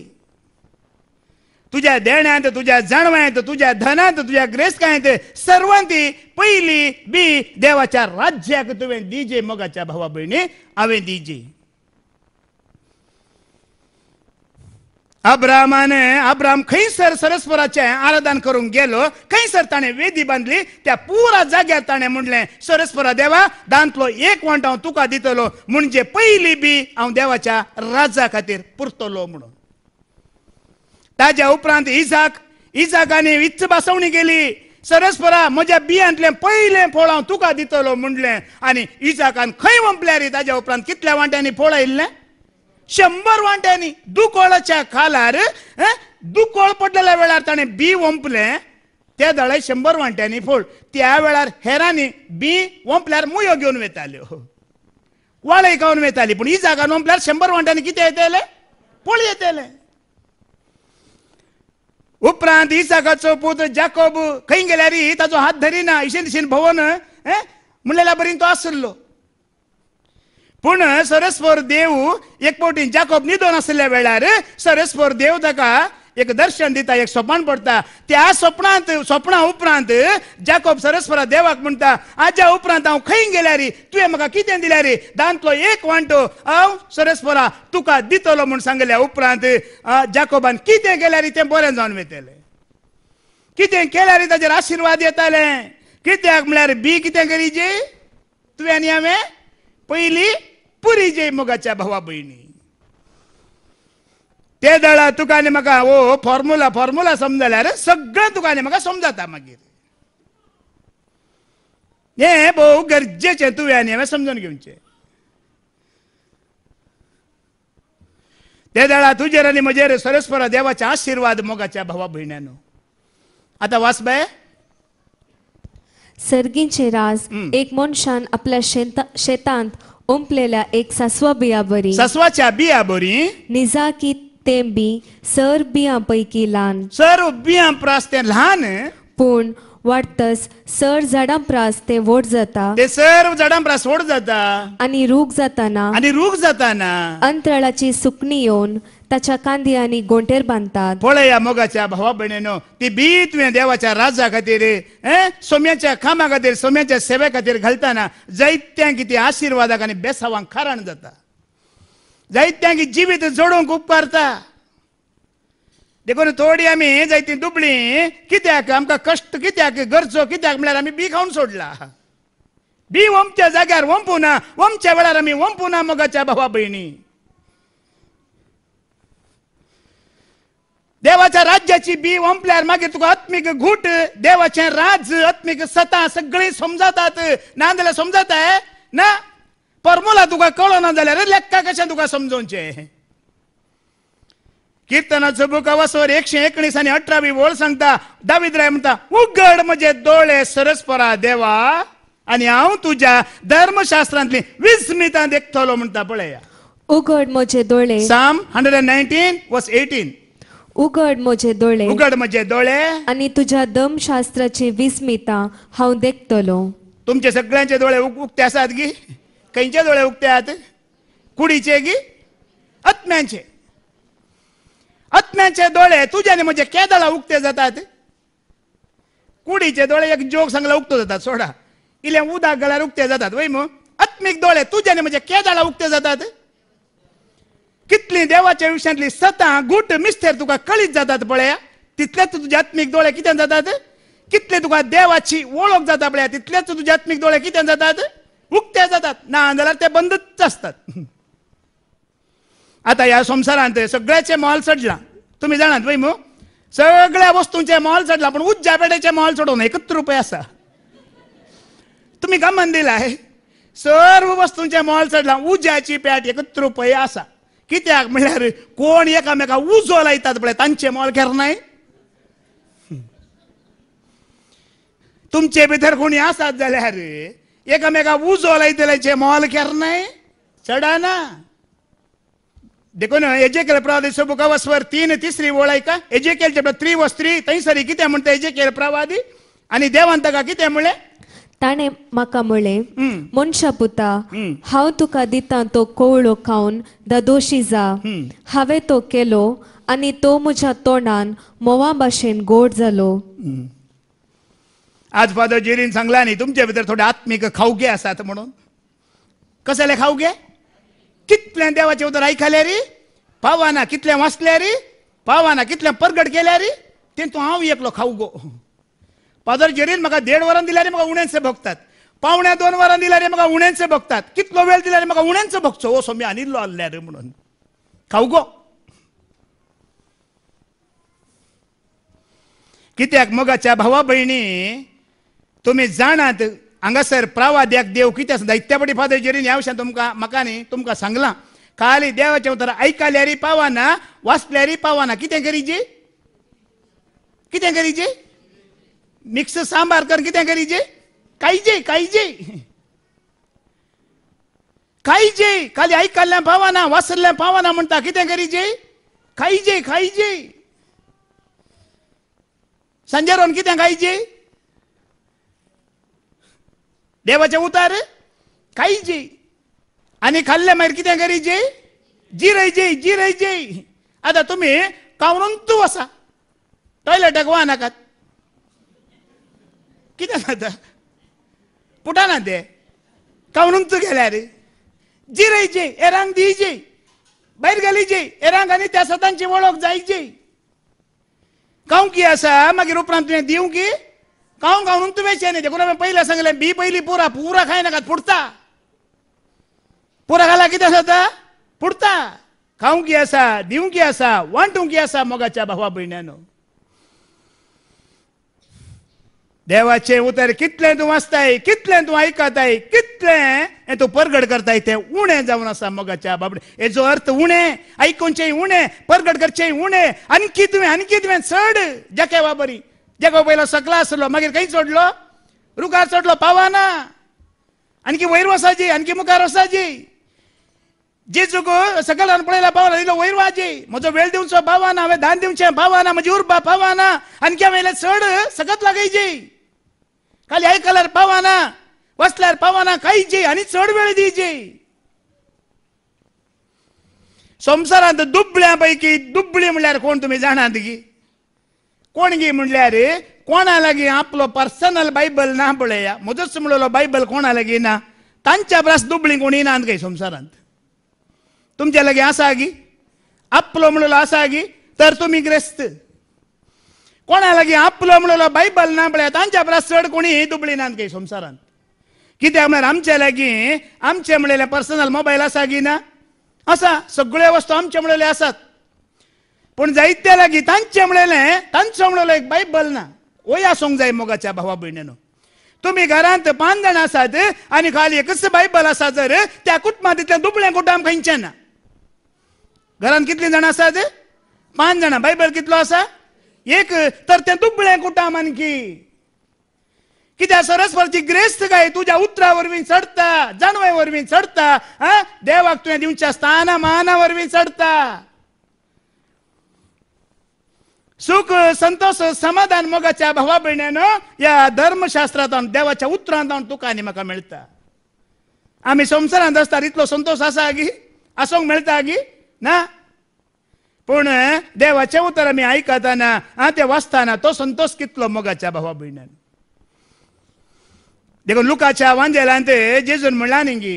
तुझ्या देण्यांत तुझ्या जाणव्यांत तुझ्या धनांत तुझ्या ते सर्वांती पयली बी देवाच्या राज्याक तुवें दिजे मोगाच्या भावा भयणी हांवें दिजे अब्रामाने अब्राम खैसर सरस्वराचे आराधन करून गेलो खैसर ताणें वेदी बांधली त्या पुरा जाग्यार ताणे म्हणले सरस्वरा देवा दांतलो एक वंट हांव तुका दितलो म्हणजे पहिली बी हांव देवाच्या राजा खातीर पुरतलो म्हणून ताज्या उपरांत इजाक इजाकाने इच्छ बसवणी केली सरस्वरा म्हज्या बियांतलें पहिले फळ हांव तुका दितलो म्हणलें आनी इजाकान खंय रे ताज्या उपरांत कितल्या वांट्यांनी फळ आयिल्लें शंभर वांट्यांनी दुकोळाच्या खालार दुकोळ पडलेल्या वेळार ताणे बी ओंपले त्या दळे शंभर वांट्यांनी फोड त्या वेळार हेरांनी बी ओंपल्यार मुयो घेवन वेताल्यो वाळे गावन वेताली पूण ही जागा ओंपल्यार शंभर वांट्यांनी कितें येतेले पोळ येतले उपरांत इसाकाचो पुत्र जाकोब खंय गेल्यार ताचो हात धरिना इशेन दिशेन भोवन म्हणलेल्या परीन तो आसलो पूण सरस्वर देव एक फावटी जाकोब निदोन आसल्या वेळार सरस्वर देव ताका एक दर्शन दिता एक स्वप्न पडता त्या स्वप्नात स्वप्ना उपरांत जाकोब सरस्वरा देवाक म्हणटा आज्या उपरांत हांव खंय गेल्या रे तुवें म्हाका कितें दिल्या रे दांतलो एक वांटो हांव सरस्वरा तुका दितलो म्हूण सांगल्या उपरांत जाकोबान कितें केल्या रे तें बरें जावन वयतलें कितें केल्या रे ताजेर आशिर्वाद येताले कित्याक म्हळ्यार बी कितें करीची तुवें आनी हांवें पयलीं पुरी जे मोगाच्या भावा बहिणी ते दळा तुकाने म्हाका ओ फॉर्म्युला फॉर्म्युला समजल्या रे सगळं तुकाने म्हाका समजाता मागीर हे भोव गरजेचे तुवें हांवें समजून घेवचे ते दळा तुजेर आनी म्हजेर सरस्पर देवाचे आशीर्वाद मोगाच्या भावा भयण्यानो वास बाय सर्गींचे राज एक मनशान आपल्या शेता शेतांत एक ek बिया बरी ससवाच्या बिया निजा की तेंबी सर पैकी लहान सर बियां प्रास्ते लहान पण वाटतस सर झाडांप्रास ते वोट जाता ते सर झाडांप्रास वोट जाता आणि रूख जाताना आणि रूख जाताना अंतराळाची सुकणी येऊन त्याच्या कांदी आणि गोंटेर बांधतात पळय या मोगाच्या भावा भयणीनो ती बी तुवें देवाच्या राजा खातीर सोम्याच्या खामा खातीर सोम्याच्या सेवे खातीर घालताना जैत्या किती आशिर्वादाक आनी बेसावांक कारण जाता जायत्यांक जिवीत जोडूंक उपकारता देखून थोडी आम्ही जायती दुबळी कित्याक आमकां कश्ट कित्याक गरजो कित्याक म्हळ्यार आमी बी खावन सोडला बी ओमच्या जाग्यार वंपू ना ओमच्या वेळार आमी वंपू ना मोगाच्या भावा भयणी देवाच्या राज्याची बी ओंपल्यार मागीर तुका आत्मीक घूट देवाचे राज आत्मीक सता सगळी समजातात ना जाल्यार समजताय ना परमुला तुका कळो ना जाल्यार लेखका कशें तुका समजोवचें कीर्तनाचं बुकावासवर एकशे एकोणीस आणि अठरावी ओळ सांगता दावीद राय म्हणता उघड म्हणजे डोळे सरस्परा देवा आणि हांव तुझ्या धर्मशास्त्रांतली विस्मिता देखतलो म्हणता पळया उघड म्हजे डोळे psalm hundred and nineteen verse eighteen उघड म्हजे डोळे उघड म्हजे डोळे आणि तुझ्या दमशास्त्राची विस्मिता हांव देखतलो तुमचे सगळ्यांचे डोळे उक्ते आसात गी खंयचे डोळे उक्ते आहात कुडीचे गी आत्म्यांचे आत्म्याचे डोळे तुझ्याने म्हणजे केदाला उगते जातात कुडीचे डोळे एक जोग सांगला उगतो जातात सोडा इल्या उदा गळ्यार उगते जातात वै मग आत्मिक डोळे तुझ्याने म्हणजे केदाला उगते जातात कितली देवाच्या विषयातली सतां गुट मिस्तेर तुका कळीत जातात पळया तितलेच तुझे आत्मिक डोळे कित्यान जातात कितले तुका देवाची ओळख जाता पळया तितलेच तुझे आत्मिक डोळे कित्यान जातात उक्ते जातात ना जाल्यार ते बंदच असतात आता ह्या संसारांत सगळ्याचे मॉल चढला तुम्ही जाणात पळय मग सगळ्या वस्तूंचे मॉल चढला पण उज्ज्या पेटेचें मोल चडून एकच रुपये आसा तुमी गमन दिलाय सर्व वस्तूंचे मॉल चढला उज्याची पॅट एकत्र रुपये असा कित्याक म्हळ्यार कोण एकामेका उजो लायतात पळय तांचें मोल केरनाय तुमचे भितर कोणी आसात जाल्यार एकामेका उजो मॉल मोल केरनाय चडाना देखो ना एजेकेल व स्वर तीन तिसरी ओळ आहे का जब त्री थ्री वॉस थ्री थंयसरी कितें म्हणटा एजेकेल प्रवादी आनी देवांत का कितें म्हळें ताणें मका म्हळें मनशा पुता हांव तुका दिता तो कोवळो खावन ददोशी जा हांवें तो केलो आनी तो म्हज्या तोंडान मोवा भाशेन गोड जालो आज फादर जेरीन सांगला न्ही तुमचे भितर थोडे आत्मीक खाऊगे आसात म्हणून कसले खावगे कितल्या देवाचे उदर आयकले रे पावाना कितल्या वाचल्या रे पावाना कितल्या परगड केल्या रे ते तू हांव एकलो खाऊ गो पादर जेरीन म्हाका देड वरां दिल्या रे म्हाका उण्यांचे भोगतात पावण्या दोन वरां दिल्या रे म्हाका उण्यांचे भोगतात कितलो वेळ दिला रे म्हाका उण्यांचो भोगचो ओसो मी आनिल्लो आसल्या रे म्हणून खाऊ गो कित्याक मोगाच्या भावा भयणी तुम्ही जाणात हांगासर प्रावाद्याक देव कितें आसा दैत्या फादर फादरीचेरीन ह्या विशयान तुमकां म्हाका न्ही तुमकां सांगलां खाली देवाचें उतर आयकल्यारय पावना वाचल्यार पावना कितें करीचे कितें जी मिक्स सांबार कर कितें करीचे कायजे कायजे कायजे खाली आयकल्ल्यां पावना वाचल्ल्यां पावना म्हणटा कितें करीचे खायजे खायजे सांजे रोवन कितें खायचे देवाचे उतार काही जे आणि खाल्ले मागीर कितें करी जे जिरय जे जिरय जे आता तुम्ही कावरून तू वसा टॉयलेटाक वा नाकात कितें जाता पुटाना ते कावरून तू गेल्या रे जी जिरय जे एरांग दी जे भायर गेली जे एरांग आनी त्या सतांची वळख जायची काऊ की आसा मागीर उपरांत तुवें दिवं की काउन काउन उन तुम्हें चाहिए देखो ना मैं संगले बी पहली पूरा पूरा खाए ना फुटता पूरा खाला किती असता फुटता खाऊ की असा देऊ की असा वाटू की असा मोगाच्या भावा भयण्यानो देवाचे उतर कितले तू वाचताय कितले तू ऐकताय कितले हे तू परगड करताय ते उणे जाऊन असा मोगाच्या बाबडे हेजो अर्थ उणे ऐकूनचे उणे परगड करचे उणे आणखी तुम्ही आणखी तुम्ही चढ जके बाबरी देगो बैलो सकला आसलो मागीर खंय सोडलो रुखार सोडलो पावाना आणखी वयर वसाजी आणखी मुखार वसाजी जे चुको सकल हांवें पावला इलो वयर वाजी म्हजो वेळ दिवचो पावाना हांवें धान दिवचें पावाना म्हजी उर्बा पावाना आणखी आम्हाला इल्लें चड सकत लागायचे खाली आयकल्यार पावाना बसल्यार पावाना खायची आनी चड वेळ दिवची संसारात दुबळ्यां पैकी दुबळी म्हणल्यावर कोण तुमी जाणात की कोण गी म्हणल्यार कोणा लागी आपलो पर्सनल बायबल ना पळया मुदत म्हणलो बायबल कोणा लागी ना तांच्या ब्रास दुबळी कोणी ना काय संसारांत तुमच्या लगे आसा गी आपलो म्हणलो आसा गी तर तुम्ही ग्रस्त कोणा लागी आपलो म्हणलो बायबल ना पळया तांच्या ब्रास चड कोणी दुबळी ना काय संसारांत कित्याक म्हणल्यार आमच्या लागीं आमचे म्हणलेले पर्सनल मोबायल आसा गी ना असा सगळ्यो वस्तू आमचे म्हणलेले आसात पूण जायत्याला गितान चेमळेलें तान चेमळेलो एक बाई ना वय सोंग जाय मोगाच्या भावा भयणीनो तुम्ही घरांत पांच जाणां आसात आनी खाली एकच बायबल आसा जर त्या कुटुंबांतल्या दुबळ्या कुटुंब खंयचें ना घरांत कितलीं जाणां आसात पांच जाणां बायबल कितलो आसा एक तर तें दुबळें कुटुंब आणखी कित्याक सरस्वती ग्रेस्त काय तुझ्या उतरा वरवीं चडता जाणवे वरवीं चडता देवाक तुवें दिवच्या स्थाना माना वरवीं चडता सुख संतोष समाधान मोगाच्या भावा बहिण्यानं या धर्मशास्त्रात देवाच्या उत्तरांत तुका आनी म्हाका मेळटा आमी असतात इतलो संतोष असा गी आसूंक मेळटा गी ना पूण देवाचे उतर आमी ऐकताना आ ते वाचताना तो संतोष कितलो मोगाच्या भावा भयण्यान देखून लुकाच्या ते जेजून म्हणला न्ही गी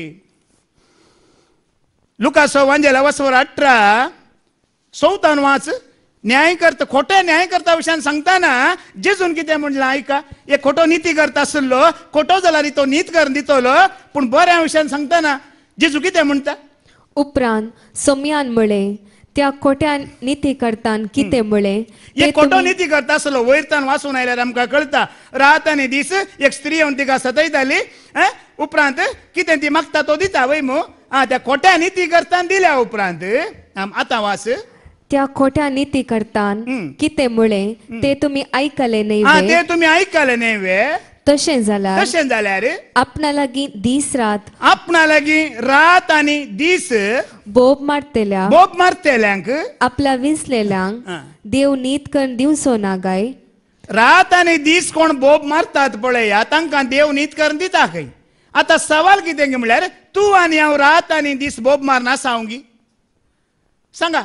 लुकाचो वांजेला वसवर अठरा चौथान वाच न्याय करता न्यायकर्ता न्याय करता विशयान सांगताना जेजून कितें म्हणलें ऐका एक खोटो निती करता आसलो खोटो जाल्यार तो नीत कर दितलो पूण बऱ्या विशयान सांगताना जेजू कितें म्हणता उपरांत सम्यान म्हळें त्या खोट्या निती करतान कितें म्हळें एक खोटो निती करता आसलो वयरतान वाचून आयल्यार आमकां कळटा रात आनी दीस एक स्त्री येवन तिका सतयताली उपरांत कितें ती मागता तो दिता वय मू आ त्या खोट्या निती करतान दिल्या उपरांत आतां वास त्या खोट्या नीती करतात कि ते तुम्ही ऐकले नाही ते तुम्ही ऐकले नाही वे तसे तशें तसे झाल्या जाल्यार आपणा लागी दिस रात आपणा लागी रात आणि दिस बोब मारतेल्या बोब मारतेल्यांक आपल्या विसलेल्यांक देव नीत करून दिवसो ना गाय रात आणि दिस कोण बोब मारतात पळय तांकां देव न्हीद करून दिता खंय आतां सवाल कितें म्हळ्यार तू आणि हांव रात आणि दीस बोब मारना सावंगी सांगा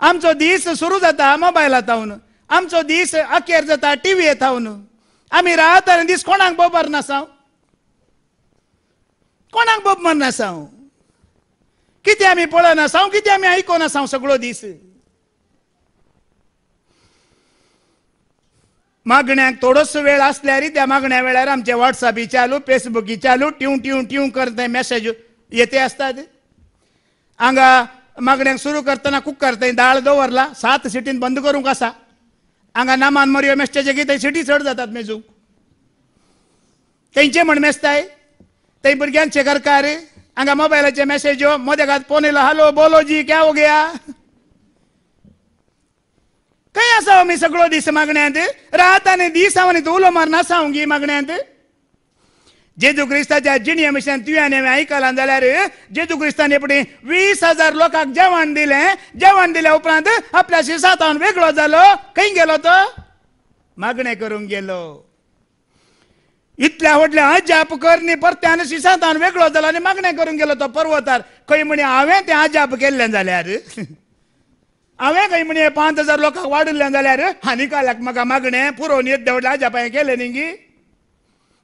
आमचो दीस सुरू जाता थावन आमचो दीस अखेर जाता टीव्ही येतावन आमी रात दीस कोणाक बोबर नासाव कोणाक बोबर आम्ही कितें आमी किती आम्ही आमी आयकनासाव सगळो दीस मागण्याक थोडोसो वेळ असल्यारी त्या मागण्या वेळार आमचे व्हॉट्सअपी चालू फेसबुकी चालू ट्यू ट्यू ट्यू करते मेसेज येते असतात हांगा मागण्याक सुरू करताना कुक करताय दाळ दवरला सात सिटीन बंद करूंक आसा हांगा नामान मेसेज मेस्त्याचे घेत सिटी चड जातात मेजू तेंचे म्हण मेस्ताय थंय भुरग्यांक शेकर कार हांगा मोबायलाचे मेसेज हो. मदें घात फोन येला हॅलो बोलो जी क्या हो गया खंय आसा मी सगळो दीस मागण्यांत रात आनी दीस हांव न्ही उलो मारनासा हांव गी मागण्यांत जेजू क्रिस्ताच्या जिणी मशान तुयांनी आयकलां जाल्यार जेजू क्रिस्तान एपणे वीस हजार लोकांक जेवण दिले जेवण दिल्या उपरांत आपल्या सिसांद वेगळो जालो खंय गेलो तो मागणें करून गेलो इतल्या वडले अजाप शिसातान वेगळो जालो आनी मागणें आणि गेलो तो पर्वतार खंय म्हणे हांवें ते अजाप केल्लें जाल्यार हांवें खंय म्हणे पांच हजार लोकांक वाढले जाल्यार हानिकाल्याक म्हाका मागणें मागणे पुरवणी योद्ध्या अजाप हे केले न्ही गी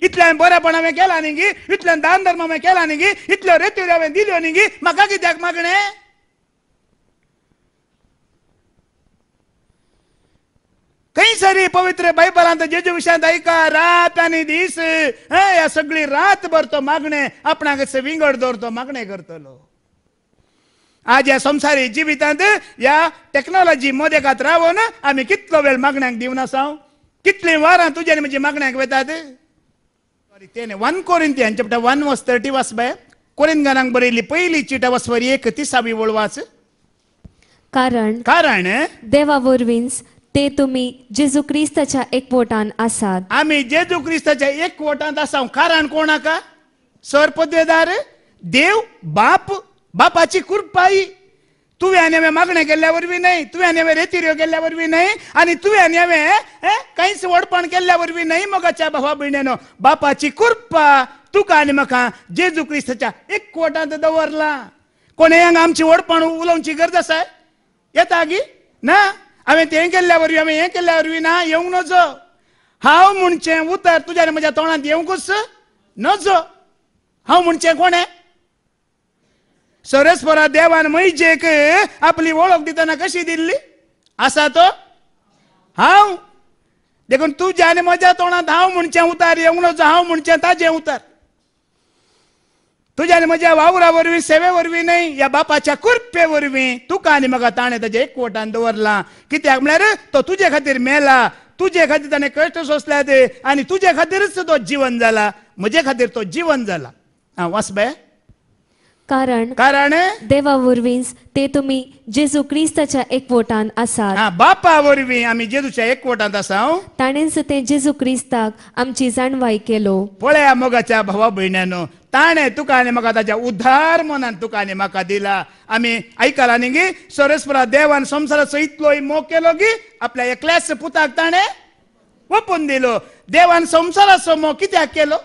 इतल्यान बरेपण हांवें केलां न्ही गी इतल्यान दान धर्म हांवें केला न्ही गी इतल्यो रेत्यो हांवें दिल्यो न्ही गी म्हाका कित्याक मागणें कई पवित्र बायबलांत जेजू विशांत आयका रात आनी दीस ह्या सगळी रात भर तो मागणें आपणाक विंगड दवरतो मागणें करतलो आज ह्या संसारी जिवितांत ह्या टेक्नॉलॉजी मोदेकात रावोन आमी कितलो वेळ मागण्याक दिवन आसा कितलीं वरां तुज्यान म्हजे मागण्याक वेतात ಒನ್ ಕೊರಿಂತಿ ಅಂಚೆಪ್ಟ ಒನ್ ವಾಸ್ ತರ್ಟಿ ವಾಸ್ ಬಯ ಕೊರಿಂತ್ ಗನಾಂಗ್ ಬರೀಲಿ ಪೈಲಿ ಚೀಟ ವಾಸ್ ಬರಿ ಏಕ ತಿಸಾವಿ ಓಳ್ವಾಸ್ कारण कारण देवा वरवींच ते तुम्ही जेजू ख्रिस्ताच्या एक वोटान असाल आम्ही जेजू ख्रिस्ताच्या एक वोटान असा कारण कोणाका सर पदवेदार देव बाप बापाची कृपाई तुम्ही नव्या मागणे केल्यावर बी नाही तुम्ही नव्या रेतिर्य केल्यावर बी नाही आणि तुम्ही नव्या काहीच वडपण केल्यावर बी नाही मगाच्या भावा भयणेनो बापाची कृपा तुका आणि म्हाका जेजू क्रिस्ताच्या एक कोटांत दवरला कोणी हांगा आमची वडपण उलोवची गरज आसा येता गी ना हांवें तें केल्यावर वरवीं हांवें हें केल्या वरवीं ना येवंक नजो हांव म्हणचें उतर तुज्यान म्हज्या तोंडांत येवंकूच नजो हांव म्हणचें कोणें सरस्वरा देवान मैजेक आपली ओळख दिताना कशी दिल्ली असा तो हाव देखून तू ज्याने म्हज्या तोंडात हाव म्हणचे उतार येवणोच हाव म्हणचे ताजे उतार तुझ्याने म्हज्या वावरा वरवीं सेवे वरवीं न्हय या बापाच्या कुर्पे वरवीं तुका आनी म्हाका ताणें एक कोटान दवरला कित्याक म्हळ्यार तो तुझे खातीर मेला तुझे खातीर ताणें कश्ट सोसल्या ते आनी तुजे खातीरच तो जीवन जाला म्हजे खातीर तो जीवन जाला हा वाचपे कारण कारण देवा वरवींच ते तुम्ही जेजू क्रिस्ताच्या एकवटान आसात हा, बापा वरवी आम्ही जेजूच्या एकवटांत आसा ताणेंच ते जेजू क्रिस्ताक आमची जाणवाय केलो पळया मोगाच्या भावा भयण्यानो ताणे तुका आनी म्हाका ताच्या उद्धार मनान तुका आनी म्हाका दिला आम्ही ऐकला न्ही गी देवान संवसाराचो इतलोय मोग केलो की आपल्या एकल्याच पुताक ताणे ओपून दिलो देवान संवसाराचो मोग कित्याक केलो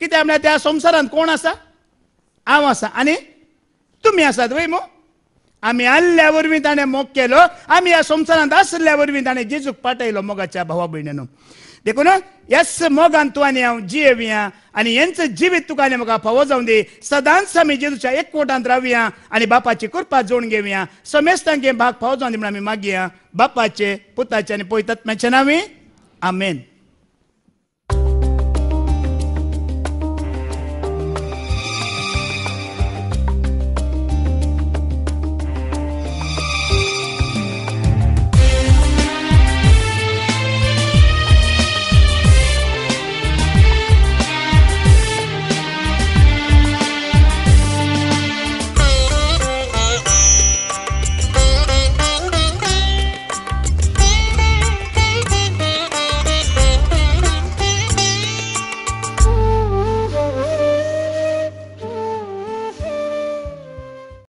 कित्याक म्हळ्यार त्या संसारात कोण आसा आसा आनी तुमी आसात वय मो आमी आल्ल्या वरवीं ताणें मोग केलो आमी ह्या संवसारांत आसल्या वरवीं ताणें जेजूक पाठयलो मोगाच्या भावा भयणीनो देखून येस मोगान तूं आनी हांव जियेवया आनी हेंच जिवीत तुका आनी म्हाका फावो जावं दी सदांच आमी जेजूच्या एकवटांत रावया आनी बापाची कृपा जोडून घेवया समेस्तांक भाग फावो जावं दी म्हण आमी मागया बापाचे पुताचे आनी पयतात नावी आमेन